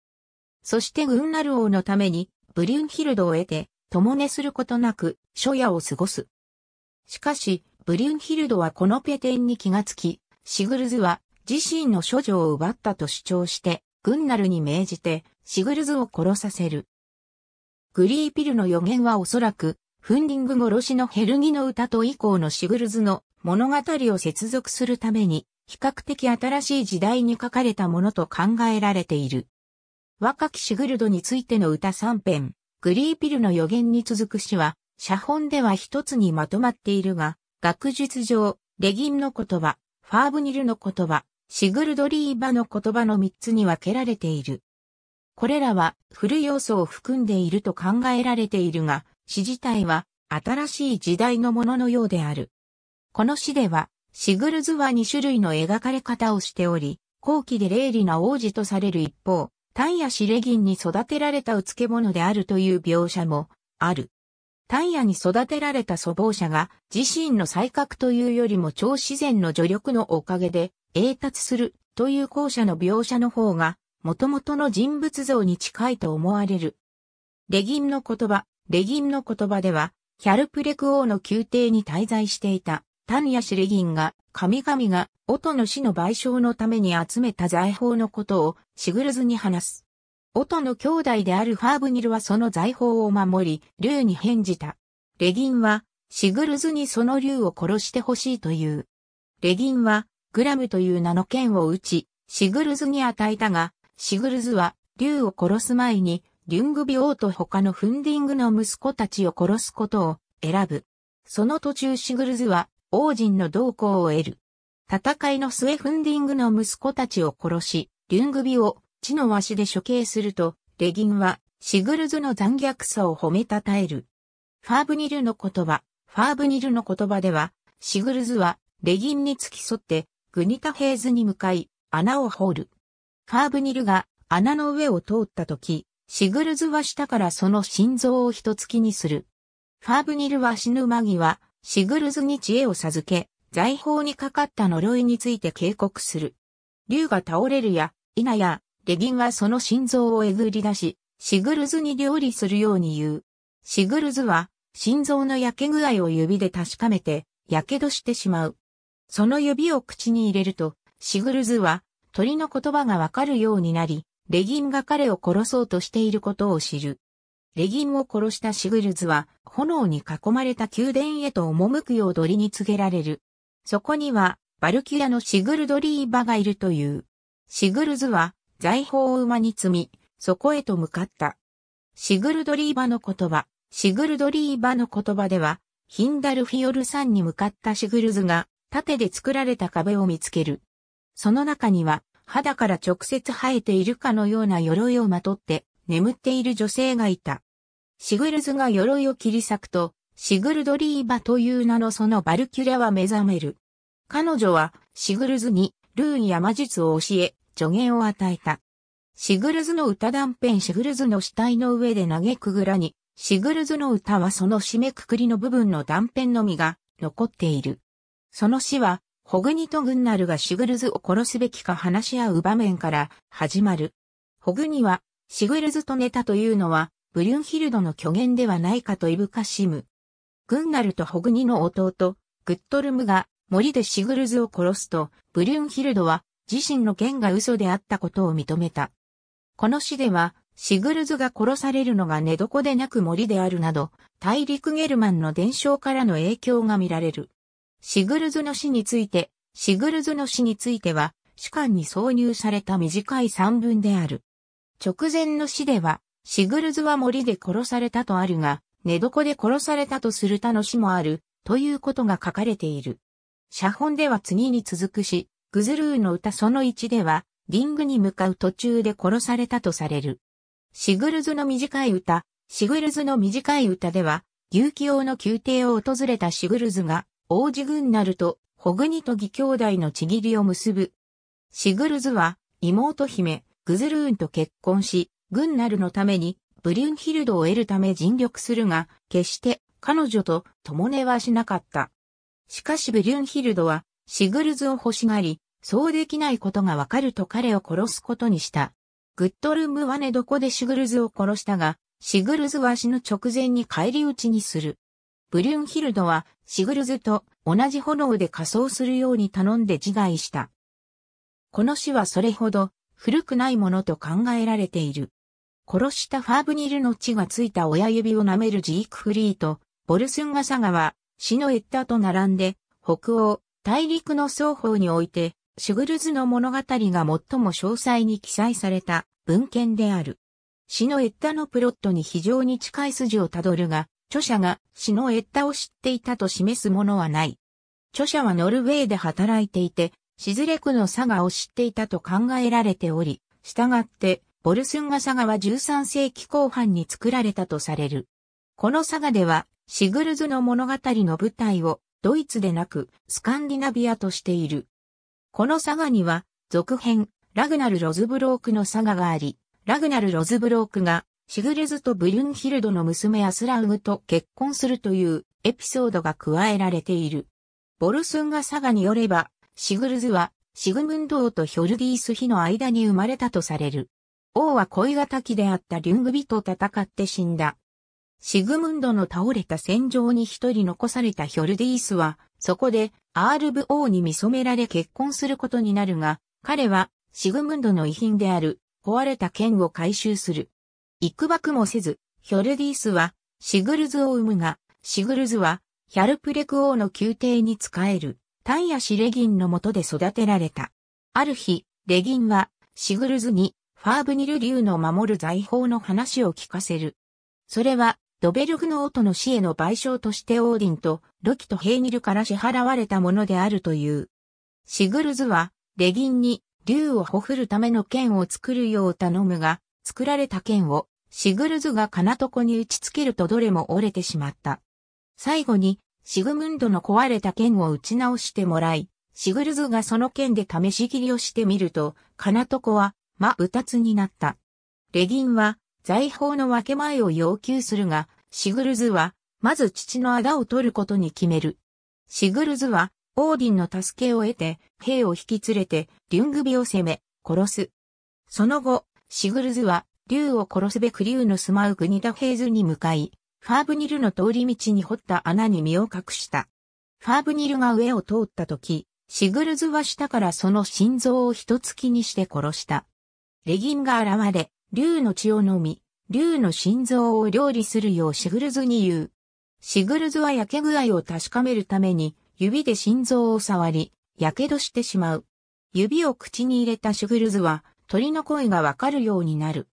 S1: そしてグンナル王のために、ブリュンヒルドを得て、共寝することなく、初夜を過ごす。しかし、ブリュンヒルドはこのペテンに気がつき、シグルズは自身の処女を奪ったと主張して、グンナルに命じて、シグルズを殺させる。グリーピルの予言はおそらく、フンディング殺しのヘルギの歌と以降のシグルズの物語を接続するために、比較的新しい時代に書かれたものと考えられている。若きシグルドについての歌3編、グリーピルの予言に続く詩は、写本では一つにまとまっているが、学術上、レギンの言葉、ファーブニルの言葉、シグルドリーバの言葉の3つに分けられている。これらは古要素を含んでいると考えられているが、詩自体は新しい時代のもののようである。この詩では、シグルズは2種類の描かれ方をしており、後期で霊利な王子とされる一方、丹野シレギンに育てられたうつけ者であるという描写もある。丹野に育てられた祖母者が自身の才覚というよりも超自然の助力のおかげで栄達するという後者の描写の方が元々の人物像に近いと思われる。レギンの言葉、レギンの言葉では、ヒャルプレク王の宮廷に滞在していた、タンヤシレギンが、神々が、音の死の賠償のために集めた財宝のことを、シグルズに話す。音の兄弟であるファーブニルはその財宝を守り、竜に返じた。レギンは、シグルズにその竜を殺してほしいという。レギンは、グラムという名の剣を打ち、シグルズに与えたが、シグルズは、竜を殺す前に、リュングビ王と他のフンディングの息子たちを殺すことを選ぶ。その途中シグルズは、王人の同行を得る。戦いの末フンディングの息子たちを殺し、リュングビを地の鷲で処刑すると、レギンはシグルズの残虐さを褒めたたえる。ファーブニルの言葉、ファーブニルの言葉では、シグルズはレギンに付き添って、グニタヘイズに向かい、穴を掘る。ファーブニルが穴の上を通った時、シグルズは下からその心臓を一突きにする。ファーブニルは死ぬ間際、シグルズに知恵を授け、財宝にかかった呪いについて警告する。竜が倒れるや、否や、レギンはその心臓をえぐり出し、シグルズに料理するように言う。シグルズは、心臓の焼け具合を指で確かめて、火傷してしまう。その指を口に入れると、シグルズは、鳥の言葉がわかるようになり、レギンが彼を殺そうとしていることを知る。レギンを殺したシグルズは、炎に囲まれた宮殿へと赴くよう鳥に告げられる。そこには、バルキュラのシグルドリーバがいるという。シグルズは、財宝を馬に積み、そこへと向かった。シグルドリーバの言葉、シグルドリーバの言葉では、ヒンダルフィヨル山に向かったシグルズが、盾で作られた壁を見つける。その中には、肌から直接生えているかのような鎧をまとって眠っている女性がいた。シグルズが鎧を切り裂くと、シグルドリーバという名のそのバルキュラは目覚める。彼女はシグルズにルーンや魔術を教え、助言を与えた。シグルズの歌断片シグルズの死体の上で嘆くぐらに、シグルズの歌はその締めくくりの部分の断片のみが残っている。その死はホグニとグンナルがシグルズを殺すべきか話し合う場面から始まる。ホグニは、シグルズと寝たというのは、ブリュンヒルドの虚言ではないかといぶかしむ。グンナルとホグニの弟、グッドルムが森でシグルズを殺すと、ブリュンヒルドは自身の言が嘘であったことを認めた。この詩では、シグルズが殺されるのが寝床でなく森であるなど、大陸ゲルマンの伝承からの影響が見られる。シグルズの死について、シグルズの死については、主観に挿入された短い散文である。直前の死では、シグルズは森で殺されたとあるが、寝床で殺されたとする他の死もある、ということが書かれている。写本では次に続くし、グズルーの歌その一では、リングに向かう途中で殺されたとされる。シグルズの短い歌、シグルズの短い歌では、有機王の宮廷を訪れたシグルズが、王子軍なると、ホグニと義兄弟のちぎりを結ぶ。シグルズは、妹姫、グズルーンと結婚し、軍なるのために、ブリュンヒルドを得るため尽力するが、決して彼女と共寝はしなかった。しかしブリュンヒルドは、シグルズを欲しがり、そうできないことがわかると彼を殺すことにした。グッドルムは寝床でシグルズを殺したが、シグルズは死ぬ直前に返り討ちにする。ブリュンヒルドはシグルズと同じ炎で仮装するように頼んで自害した。この死はそれほど古くないものと考えられている。殺したファーブニルの血がついた親指を舐めるジークフリーと、ボルスンガサガは死のエッタと並んで、北欧、大陸の双方において、シグルズの物語が最も詳細に記載された文献である。詩のエッタのプロットに非常に近い筋をたどるが、著者が詩のエッタを知っていたと示すものはない。著者はノルウェーで働いていて、シズレクの佐賀を知っていたと考えられており、従って、ボルスンガ佐賀は13世紀後半に作られたとされる。この佐賀では、シグルズの物語の舞台をドイツでなくスカンディナビアとしている。この佐賀には続編ラグナル・ロズブロークの佐賀があり、ラグナル・ロズブロークがシグルズとブリュンヒルドの娘アスラウグと結婚するというエピソードが加えられている。ボルスンガサガによれば、シグルズはシグムンド王とヒョルディース妃の間に生まれたとされる。王は恋きであったリュングビと戦って死んだ。シグムンドの倒れた戦場に一人残されたヒョルディースは、そこでアールブ王に見染められ結婚することになるが、彼はシグムンドの遺品である壊れた剣を回収する。幾くもせず、ヒョルディースは、シグルズを生むが、シグルズは、ヒャルプレク王の宮廷に仕える、タンヤシレギンのもとで育てられた。ある日、レギンは、シグルズに、ファーブニル流の守る財宝の話を聞かせる。それは、ドベルフの音の死への賠償としてオーディンとロキとヘイニルから支払われたものであるという。シグルズは、レギンに竜をほふるための剣を作るよう頼むが、作られた剣をシグルズが金床に打ち付けるとどれも折れてしまった。最後に、シグムンドの壊れた剣を打ち直してもらい、シグルズがその剣で試し切りをしてみると、金床は、ま、うたつになった。レギンは、財宝の分け前を要求するが、シグルズは、まず父の仇を取ることに決める。シグルズは、オーディンの助けを得て、兵を引き連れて、リュングビを攻め、殺す。その後、シグルズは、竜を殺すべく竜の住まう国ェーズに向かい、ファーブニルの通り道に掘った穴に身を隠した。ファーブニルが上を通った時、シグルズは下からその心臓を一突きにして殺した。レギンが現れ、竜の血を飲み、竜の心臓を料理するようシグルズに言う。シグルズは焼け具合を確かめるために、指で心臓を触り、火傷してしまう。指を口に入れたシグルズは、鳥の声がわかるようになる。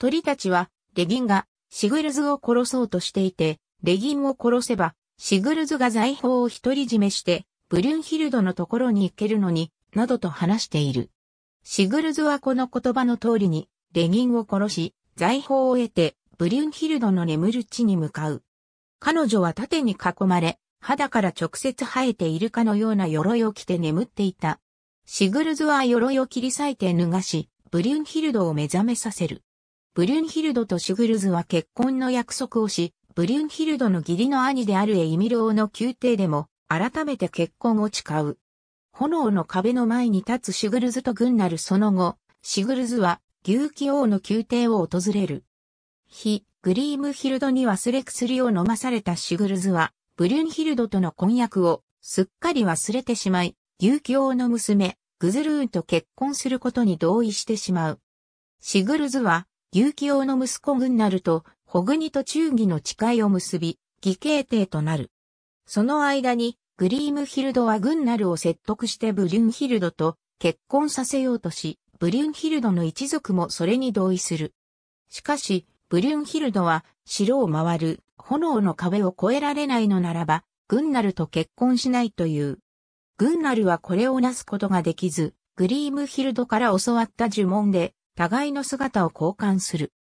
S1: 鳥たちは、レギンが、シグルズを殺そうとしていて、レギンを殺せば、シグルズが財宝を独り占めして、ブリュンヒルドのところに行けるのに、などと話している。シグルズはこの言葉の通りに、レギンを殺し、財宝を得て、ブリュンヒルドの眠る地に向かう。彼女は盾に囲まれ、肌から直接生えているかのような鎧を着て眠っていた。シグルズは鎧を切り裂いて脱がし、ブリュンヒルドを目覚めさせる。ブリュンヒルドとシュグルズは結婚の約束をし、ブリュンヒルドの義理の兄であるエイミローの宮廷でも、改めて結婚を誓う。炎の壁の前に立つシュグルズと軍なるその後、シグルズは、牛気王の宮廷を訪れる。非、グリームヒルドに忘れ薬を飲まされたシグルズは、ブリュンヒルドとの婚約をすっかり忘れてしまい、牛気王の娘、グズルーンと結婚することに同意してしまう。シグルズは有気王の息子軍なると、グ国と忠義の誓いを結び、義兄帝となる。その間に、グリームヒルドは軍なるを説得してブリュンヒルドと結婚させようとし、ブリュンヒルドの一族もそれに同意する。しかし、ブリュンヒルドは城を回る炎の壁を越えられないのならば、グンナルと結婚しないという。グンナルはこれをなすことができず、グリームヒルドから教わった呪文で互いの姿を交換する。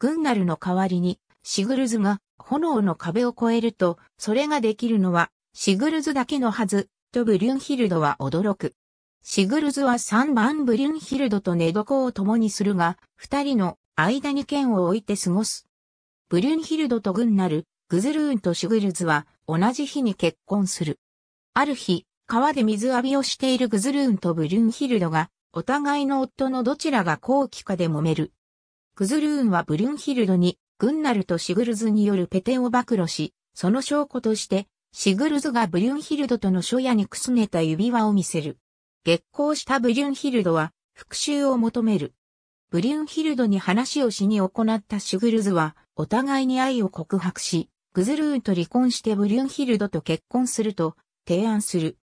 S1: グンナルの代わりに、シグルズが炎の壁を越えると、それができるのは、シグルズだけのはず、とブリュンヒルドは驚く。シグルズは3番ブリュンヒルドと寝床を共にするが、二人の間に剣を置いて過ごす。ブリュンヒルドとグンナル、グズルーンとシグルズは同じ日に結婚する。ある日、川で水浴びをしているグズルーンとブリュンヒルドがお互いの夫のどちらが後期かで揉める。クズルーンはブリュンヒルドに、グンナルとシグルズによるペテンを暴露し、その証拠として、シグルズがブリュンヒルドとの初夜にくすねた指輪を見せる。激光したブリュンヒルドは、復讐を求める。ブリュンヒルドに話をしに行ったシグルズは、お互いに愛を告白し、グズルーンと離婚してブリュンヒルドと結婚すると提案する。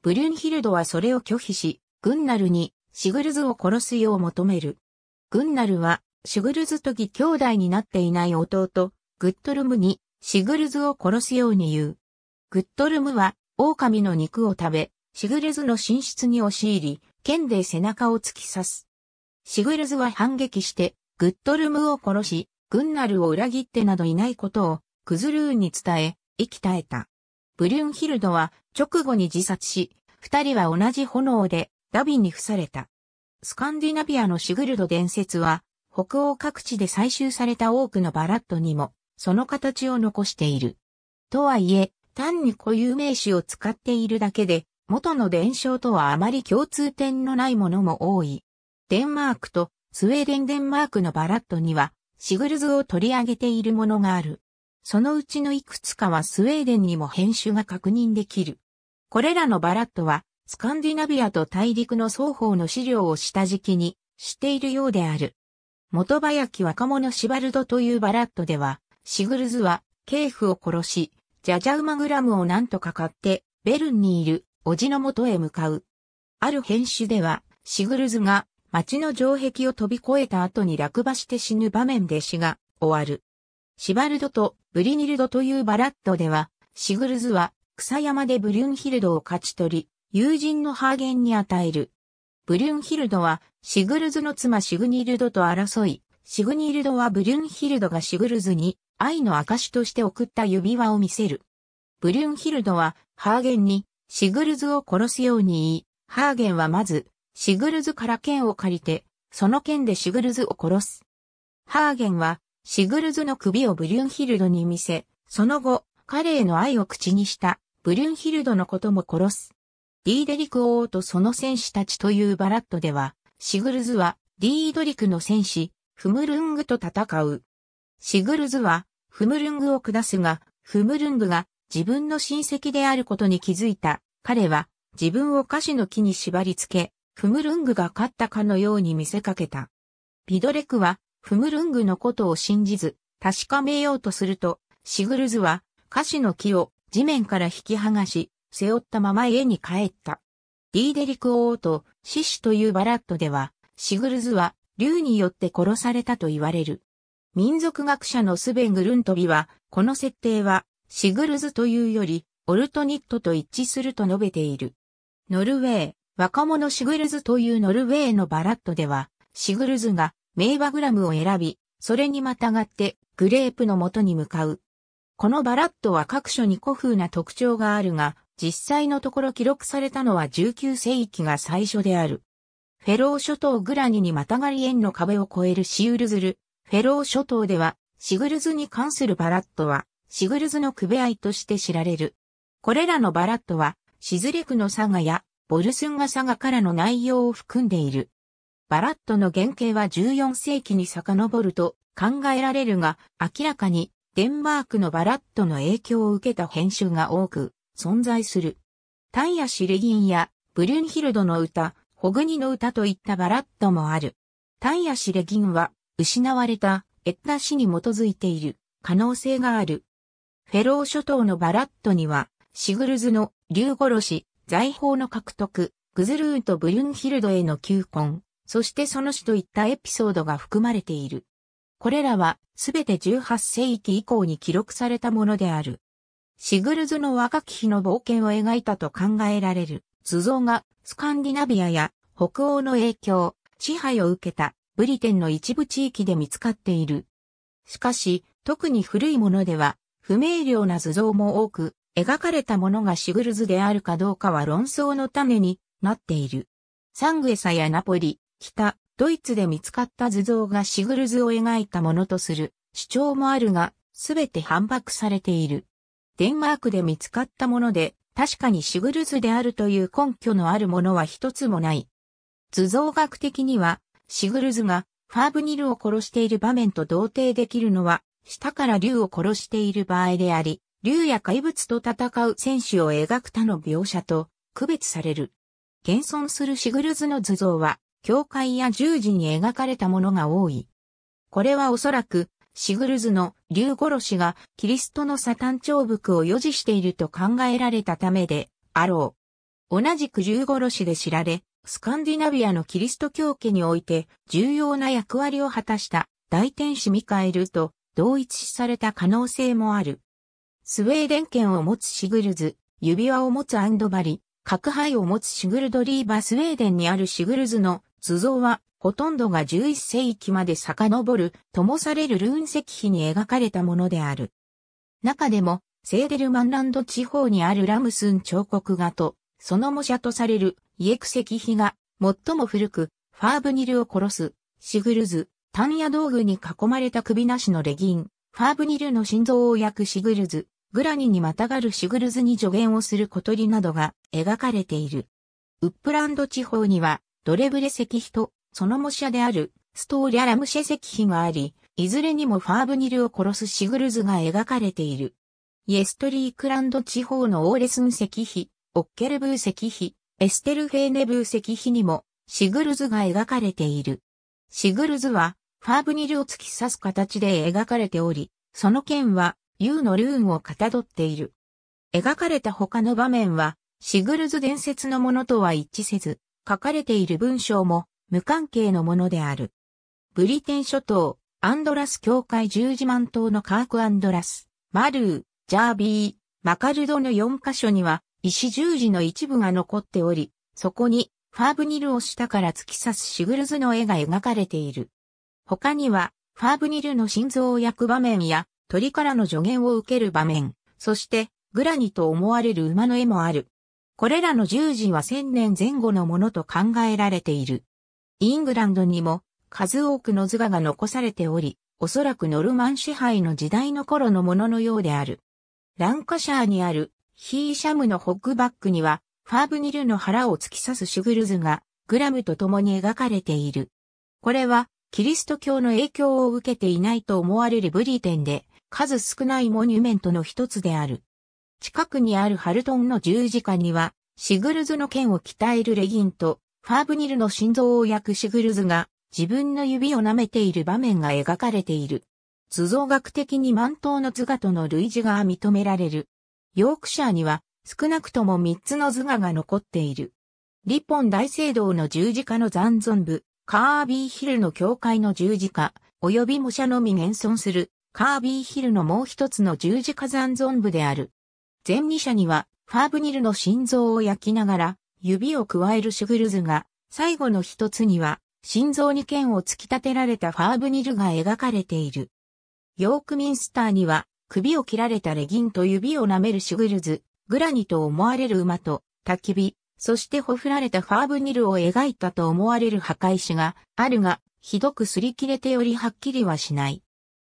S1: ブリュンヒルドはそれを拒否し、グンナルにシグルズを殺すよう求める。グンナルはシグルズと義兄弟になっていない弟、グットルムにシグルズを殺すように言う。グットルムは狼の肉を食べ、シグルズの寝室に押し入り、剣で背中を突き刺す。シグルズは反撃して、グットルムを殺し、グンナルを裏切ってなどいないことを、クズルーンに伝え、息絶えた。ブリュンヒルドは直後に自殺し、二人は同じ炎でダビンに付された。スカンディナビアのシグルド伝説は、北欧各地で採集された多くのバラットにも、その形を残している。とはいえ、単に固有名詞を使っているだけで、元の伝承とはあまり共通点のないものも多い。デンマークとスウェーデンデンマークのバラットには、シグルズを取り上げているものがある。そのうちのいくつかはスウェーデンにも編集が確認できる。これらのバラットは、スカンディナビアと大陸の双方の資料を下敷きにしているようである。元林若者シバルドというバラットでは、シグルズは、ケーフを殺し、ジャジャウマグラムを何とか買って、ベルンにいる、おじのもとへ向かう。ある編集では、シグルズが、町の城壁を飛び越えた後に落馬して死ぬ場面で死が、終わる。シバルドとブリニルドというバラットでは、シグルズは草山でブリュンヒルドを勝ち取り、友人のハーゲンに与える。ブリュンヒルドは、シグルズの妻シグニルドと争い、シグニルドはブリュンヒルドがシグルズに愛の証として送った指輪を見せる。ブリュンヒルドは、ハーゲンに、シグルズを殺すように言い、ハーゲンはまず、シグルズから剣を借りて、その剣でシグルズを殺す。ハーゲンは、シグルズの首をブリュンヒルドに見せ、その後、彼への愛を口にした、ブリュンヒルドのことも殺す。リーデリク王とその戦士たちというバラットでは、シグルズはィードリクの戦士、フムルングと戦う。シグルズは、フムルングを下すが、フムルングが自分の親戚であることに気づいた。彼は、自分を歌詞の木に縛り付け、フムルングが勝ったかのように見せかけた。ビドレクは、フムルングのことを信じず、確かめようとすると、シグルズは、歌詞の木を地面から引き剥がし、背負ったまま家に帰った。ディーデリク王とシ子というバラットでは、シグルズは竜によって殺されたと言われる。民族学者のスベン・グルントビは、この設定は、シグルズというより、オルトニットと一致すると述べている。ノルウェー、若者シグルズというノルウェーのバラットでは、シグルズが名馬グラムを選び、それにまたがってグレープの元に向かう。このバラットは各所に古風な特徴があるが、実際のところ記録されたのは19世紀が最初である。フェロー諸島グラニにまたがり円の壁を越えるシウルズル。フェロー諸島では、シグルズに関するバラットは、シグルズのクベアイとして知られる。これらのバラットは、シズレクのサガや、ボルスンガサガからの内容を含んでいる。バラットの原型は14世紀に遡ると考えられるが、明らかにデンマークのバラットの影響を受けた編集が多く、存在する。タンヤ・シレギンやブリュンヒルドの歌、ホグニの歌といったバラッドもある。タンヤ・シレギンは失われたエッタ詩に基づいている可能性がある。フェロー諸島のバラッドにはシグルズの竜殺し、財宝の獲得、グズルーとブリュンヒルドへの求婚、そしてその死といったエピソードが含まれている。これらはすべて18世紀以降に記録されたものである。シグルズの若き日の冒険を描いたと考えられる、図像がスカンディナビアや北欧の影響、支配を受けたブリテンの一部地域で見つかっている。しかし、特に古いものでは、不明瞭な図像も多く、描かれたものがシグルズであるかどうかは論争の種になっている。サングエサやナポリ、北、ドイツで見つかった図像がシグルズを描いたものとする主張もあるが、すべて反駁されている。デンマークで見つかったもので、確かにシグルズであるという根拠のあるものは一つもない。図像学的には、シグルズがファーブニルを殺している場面と同定できるのは、下から竜を殺している場合であり、竜や怪物と戦う戦士を描く他の描写と区別される。現存するシグルズの図像は、教会や十字に描かれたものが多い。これはおそらく、シグルズの竜殺しがキリストのサタン長伏を予示していると考えられたためであろう。同じく竜殺しで知られ、スカンディナビアのキリスト教家において重要な役割を果たした大天使ミカエルと同一視された可能性もある。スウェーデン圏を持つシグルズ、指輪を持つアンドバリ、核牌を持つシグルドリーバスウェーデンにあるシグルズの図像は、ほとんどが11世紀まで遡る、ともされるルーン石碑に描かれたものである。中でも、セーデルマンランド地方にあるラムスン彫刻画と、その模写とされるイエク石碑が、最も古く、ファーブニルを殺す、シグルズ、単野道具に囲まれた首なしのレギン、ファーブニルの心臓を焼くシグルズ、グラニにまたがるシグルズに助言をする小鳥などが描かれている。ウップランド地方にはドレブレ石碑と、その模写である、ストーリャラムシェ石碑があり、いずれにもファーブニルを殺すシグルズが描かれている。イエストリークランド地方のオーレスン石碑、オッケルブー石碑、エステルフェーネブー石碑にも、シグルズが描かれている。シグルズは、ファーブニルを突き刺す形で描かれており、その剣は、U のルーンをかたどっている。描かれた他の場面は、シグルズ伝説のものとは一致せず、書かれている文章も無関係のものである。ブリテン諸島、アンドラス教会十字万島のカークアンドラス、マルー、ジャービー、マカルドの4カ所には石十字の一部が残っており、そこにファーブニルを下から突き刺すシグルズの絵が描かれている。他には、ファーブニルの心臓を焼く場面や、鳥からの助言を受ける場面、そして、グラニと思われる馬の絵もある。これらの十字は千年前後のものと考えられている。イングランドにも数多くの図画が残されており、おそらくノルマン支配の時代の頃のもののようである。ランカシャーにあるヒーシャムのホッグバックには、ファーブニルの腹を突き刺すシュグルズが、グラムと共に描かれている。これは、キリスト教の影響を受けていないと思われるブリテンで、数少ないモニュメントの一つである。近くにあるハルトンの十字架には、シグルズの剣を鍛えるレギンと、ファーブニルの心臓を焼くシグルズが、自分の指を舐めている場面が描かれている。図像学的に満頭の図画との類似が認められる。ヨークシャーには少なくとも3つの図画が残っている。リポン大聖堂の十字架の残存部、カービーヒルの教会の十字架、及び模写のみ現存する、カービーヒルのもう一つの十字架残存部である。前二者には、ファーブニルの心臓を焼きながら、指を加えるシュグルズが、最後の一つには、心臓に剣を突き立てられたファーブニルが描かれている。ヨークミンスターには、首を切られたレギンと指を舐めるシュグルズ、グラニと思われる馬と、焚き火、そしてほふられたファーブニルを描いたと思われる墓石があるが、ひどく擦り切れてよりはっきりはしない。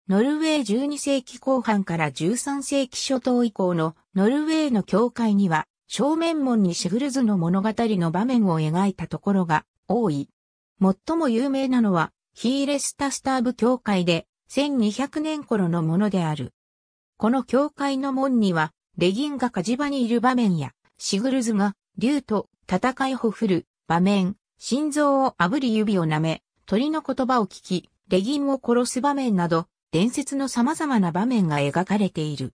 S1: ノルウェー12世紀後半から13世紀初頭以降のノルウェーの教会には正面門にシグルズの物語の場面を描いたところが多い。最も有名なのはヒーレスタスターブ教会で1200年頃のものである。この教会の門にはレギンが火事場にいる場面やシグルズが竜と戦いほふる場面、心臓を炙り指を舐め、鳥の言葉を聞き、レギンを殺す場面など、伝説の様々な場面が描かれている。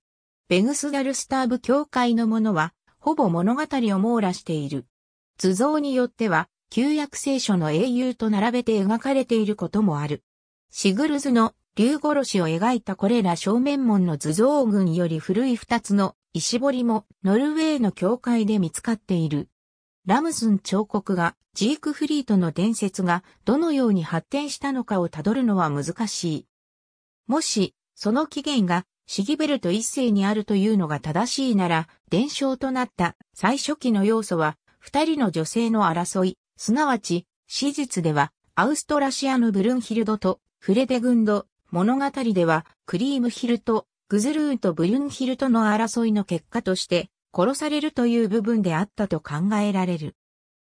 S1: ベグスダルスターブ教会のものは、ほぼ物語を網羅している。図像によっては、旧約聖書の英雄と並べて描かれていることもある。シグルズの竜殺しを描いたこれら正面門の図像群より古い二つの石彫りもノルウェーの教会で見つかっている。ラムスン彫刻がジークフリートの伝説がどのように発展したのかをたどるのは難しい。もし、その起源がシギベルト一世にあるというのが正しいなら、伝承となった最初期の要素は、二人の女性の争い、すなわち、史実では、アウストラシアのブルンヒルドとフレデグンド、物語では、クリームヒルト、グズルーンとブルンヒルトの争いの結果として、殺されるという部分であったと考えられる。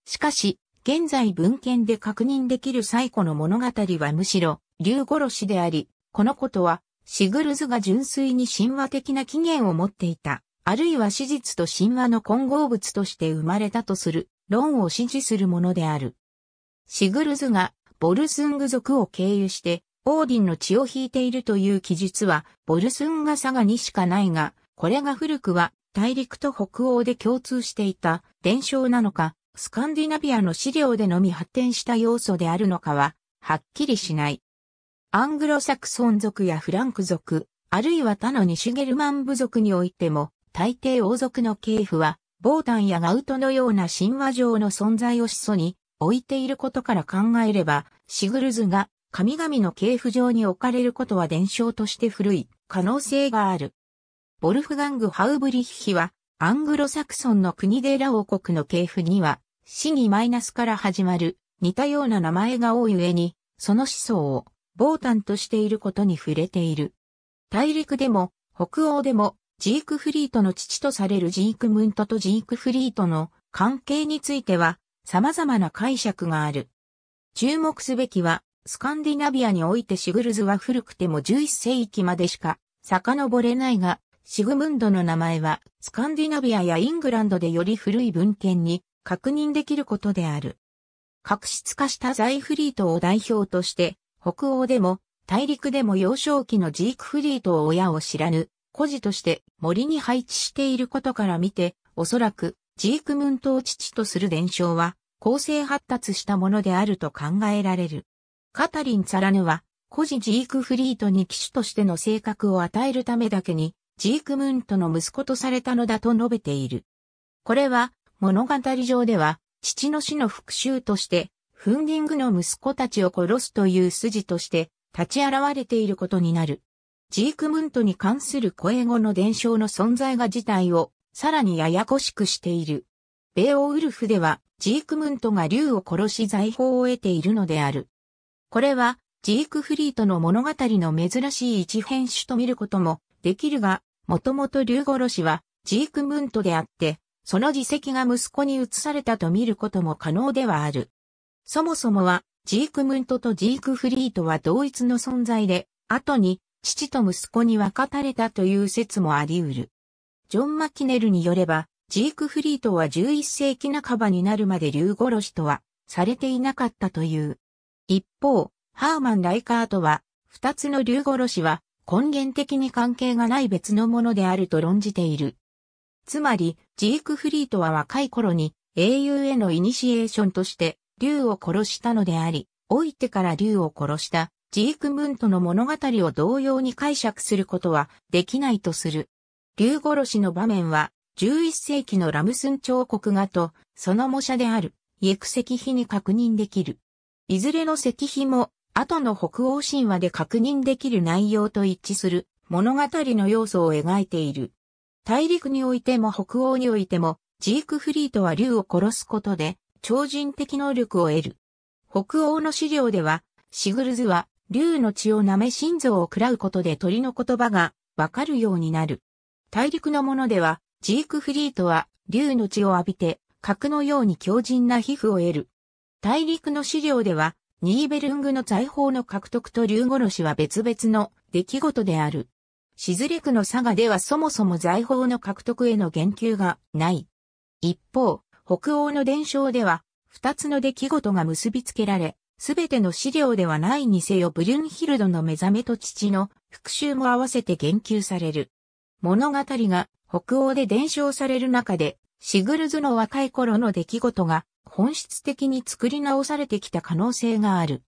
S1: しかし、現在文献で確認できる最古の物語はむしろ、竜殺しであり、このことは、シグルズが純粋に神話的な起源を持っていた、あるいは史実と神話の混合物として生まれたとする論を支持するものである。シグルズがボルスング族を経由してオーディンの血を引いているという記述はボルスンガサガにしかないが、これが古くは大陸と北欧で共通していた伝承なのか、スカンディナビアの資料でのみ発展した要素であるのかは、はっきりしない。アングロサクソン族やフランク族、あるいは他の西ゲルマン部族においても、大抵王族の系譜は、ボーダンやガウトのような神話上の存在を始祖に置いていることから考えれば、シグルズが神々の系譜上に置かれることは伝承として古い可能性がある。ボルフガング・ハウブリッヒは、アングロサクソンの国でラ王国の系譜には、死にマイナスから始まる似たような名前が多い上に、その思想を防炭としていることに触れている。大陸でも、北欧でも、ジークフリートの父とされるジークムントとジークフリートの関係については、様々な解釈がある。注目すべきは、スカンディナビアにおいてシグルズは古くても11世紀までしか遡れないが、シグムンドの名前はスカンディナビアやイングランドでより古い文献に確認できることである。格執化したザイフリートを代表として北欧でも、大陸でも幼少期のジークフリートを親を知らぬ、孤児として森に配置していることから見て、おそらく、ジークムントを父とする伝承は、構成発達したものであると考えられる。カタリン・ツァラヌは、孤児ジークフリートに騎手としての性格を与えるためだけに、ジークムントの息子とされたのだと述べている。これは、物語上では、父の死の復讐として、フンディングの息子たちを殺すという筋として立ち現れていることになる。ジークムントに関する声語の伝承の存在が事態をさらにややこしくしている。ベオウルフではジークムントが竜を殺し財宝を得ているのである。これはジークフリートの物語の珍しい一編種と見ることもできるが、もともと竜殺しはジークムントであって、その自責が息子に移されたと見ることも可能ではある。そもそもは、ジークムントとジークフリートは同一の存在で、後に、父と息子に分かたれたという説もあり得る。ジョン・マキネルによれば、ジークフリートは11世紀半ばになるまで竜殺しとは、されていなかったという。一方、ハーマン・ライカートは、二つの竜殺しは、根源的に関係がない別のものであると論じている。つまり、ジークフリートは若い頃に英雄へのイニシエーションとして竜を殺したのであり、老いてから竜を殺したジークムントの物語を同様に解釈することはできないとする。竜殺しの場面は11世紀のラムスン彫刻画とその模写であるイエク石碑に確認できる。いずれの石碑も後の北欧神話で確認できる内容と一致する物語の要素を描いている。大陸においても北欧においてもジークフリートは竜を殺すことで超人的能力を得る。北欧の資料では、シグルズは、竜の血を舐め心臓を喰らうことで鳥の言葉がわかるようになる。大陸のものでは、ジークフリートは、竜の血を浴びて、核のように強靭な皮膚を得る。大陸の資料では、ニーベルングの財宝の獲得と竜殺しは別々の出来事である。しずレクの佐賀ではそもそも財宝の獲得への言及がない。一方、北欧の伝承では、二つの出来事が結びつけられ、すべての資料ではないにせよブリュンヒルドの目覚めと父の復讐も合わせて言及される。物語が北欧で伝承される中で、シグルズの若い頃の出来事が本質的に作り直されてきた可能性がある。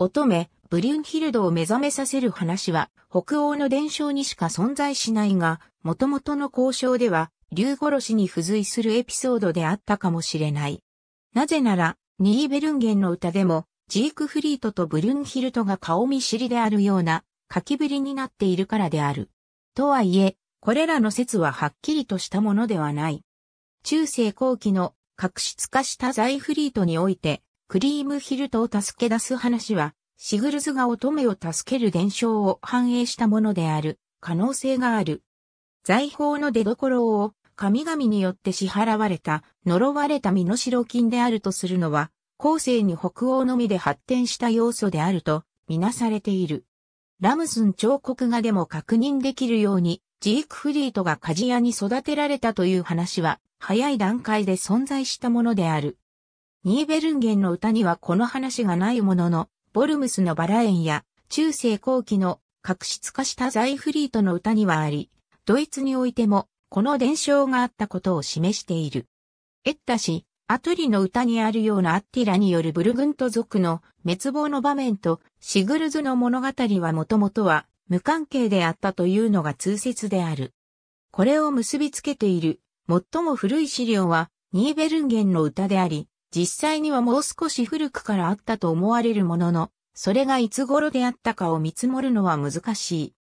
S1: 乙女、ブリュンヒルドを目覚めさせる話は北欧の伝承にしか存在しないが、元々の交渉では竜殺しに付随するエピソードであったかもしれない。なぜなら、ニーベルンゲンの歌でも、ジークフリートとブルンヒルトが顔見知りであるような書きぶりになっているからである。とはいえ、これらの説ははっきりとしたものではない。中世後期の格質化したザイフリートにおいて、クリームヒルトを助け出す話は、シグルズが乙女を助ける伝承を反映したものである可能性がある。財宝の出所を神々によって支払われた呪われた身代金であるとするのは、後世に北欧のみで発展した要素であるとみなされている。ラムスン彫刻画でも確認できるように、ジークフリートが鍛冶屋に育てられたという話は、早い段階で存在したものである。ニーベルンゲンの歌にはこの話がないものの、ボルムスのバラ園や中世後期の格質化したザイフリートの歌にはあり、ドイツにおいてもこの伝承があったことを示している。エッタ氏、アトリの歌にあるようなアッティラによるブルグント族の滅亡の場面とシグルズの物語はもともとは無関係であったというのが通説である。これを結びつけている最も古い資料はニーベルンゲンの歌であり、実際にはもう少し古くからあったと思われるものの、それがいつ頃であったかを見積もるのは難しい。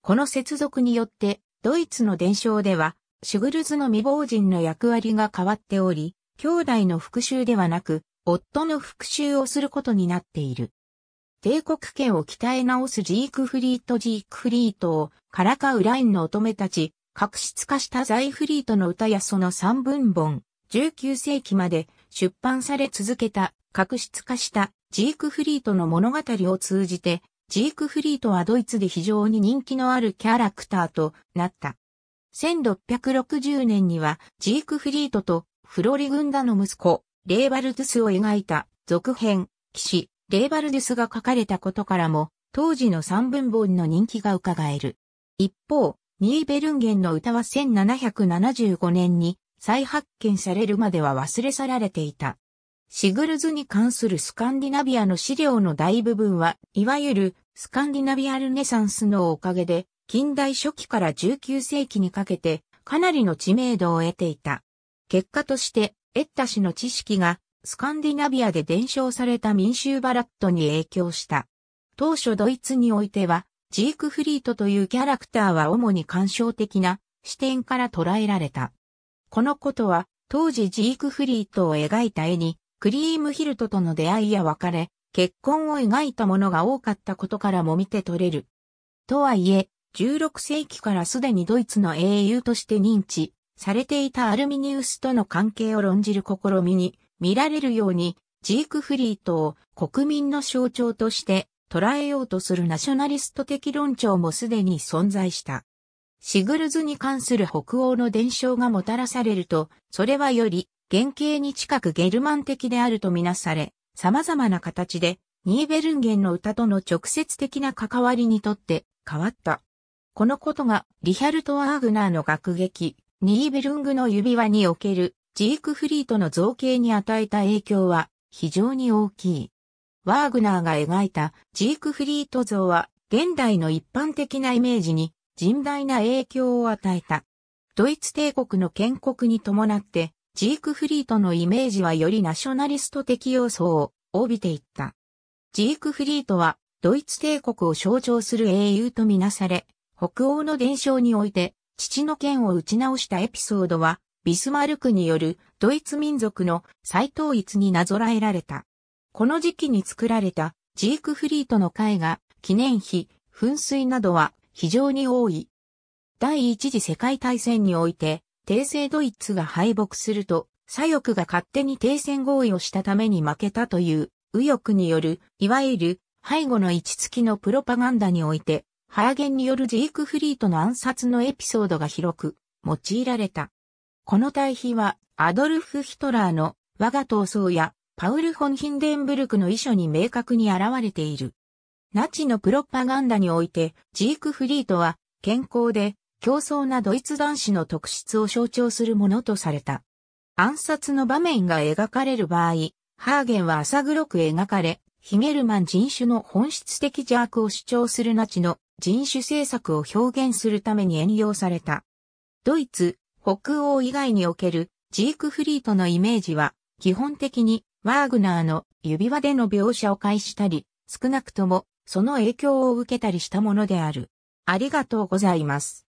S1: この接続によってドイツの伝承では、シュグルズの未亡人の役割が変わっており、兄弟の復讐ではなく、夫の復讐をすることになっている。帝国家を鍛え直すジークフリートジークフリートを、からかうラインの乙女たち、確執化したザイフリートの歌やその三文本、19世紀まで出版され続けた、確執化したジークフリートの物語を通じて、ジークフリートはドイツで非常に人気のあるキャラクターとなった。1660年にはジークフリートとフロリ軍団の息子、レーバルドゥスを描いた続編、騎士、レーバルデゥスが書かれたことからも、当時の三文本の人気が伺える。一方、ニーベルンゲンの歌は1775年に再発見されるまでは忘れ去られていた。シグルズに関するスカンディナビアの資料の大部分は、いわゆるスカンディナビアルネサンスのおかげで、近代初期から19世紀にかけて、かなりの知名度を得ていた。結果として、エッタ氏の知識が、スカンディナビアで伝承された民衆バラットに影響した。当初ドイツにおいては、ジークフリートというキャラクターは主に感傷的な視点から捉えられた。このことは、当時ジークフリートを描いた絵にクリームヒルトとの出会いや別れ、結婚を描いたものが多かったことからも見て取れる。とはいえ、16世紀からすでにドイツの英雄として認知されていたアルミニウスとの関係を論じる試みに見られるように、ジークフリートを国民の象徴として捉えようとするナショナリスト的論調もすでに存在した。シグルズに関する北欧の伝承がもたらされると、それはより原型に近くゲルマン的であるとみなされ、様々な形で、ニーベルンゲンの歌との直接的な関わりにとって変わった。このことが、リヒャルト・アーグナーの楽劇、ニーベルングの指輪における、ジークフリートの造形に与えた影響は、非常に大きい。ワーグナーが描いたジークフリート像は現代の一般的なイメージに甚大な影響を与えた。ドイツ帝国の建国に伴ってジークフリートのイメージはよりナショナリスト的要素を帯びていった。ジークフリートはドイツ帝国を象徴する英雄とみなされ、北欧の伝承において父の剣を打ち直したエピソードはビスマルクによるドイツ民族の再統一になぞらえられた。この時期に作られたジークフリートの絵画、記念碑、噴水などは非常に多い。第一次世界大戦において帝政ドイツが敗北すると、左翼が勝手に停戦合意をしたために負けたという、右翼による、いわゆる、背後の位置付きのプロパガンダにおいて、ハーゲンによるジークフリートの暗殺のエピソードが広く用いられた。この対比はアドルフ・ヒトラーの我が闘争やパウル・フォン・ヒンデンブルクの遺書に明確に現れている。ナチのプロパガンダにおいてジークフリートは健康で競争なドイツ男子の特質を象徴するものとされた。暗殺の場面が描かれる場合、ハーゲンは浅黒く描かれ、ヒゲルマン人種の本質的邪悪を主張するナチの人種政策を表現するために沿用された。ドイツ、北欧以外におけるジークフリートのイメージは、基本的にワーグナーの指輪での描写を介したり、少なくともその影響を受けたりしたものである。ありがとうございます。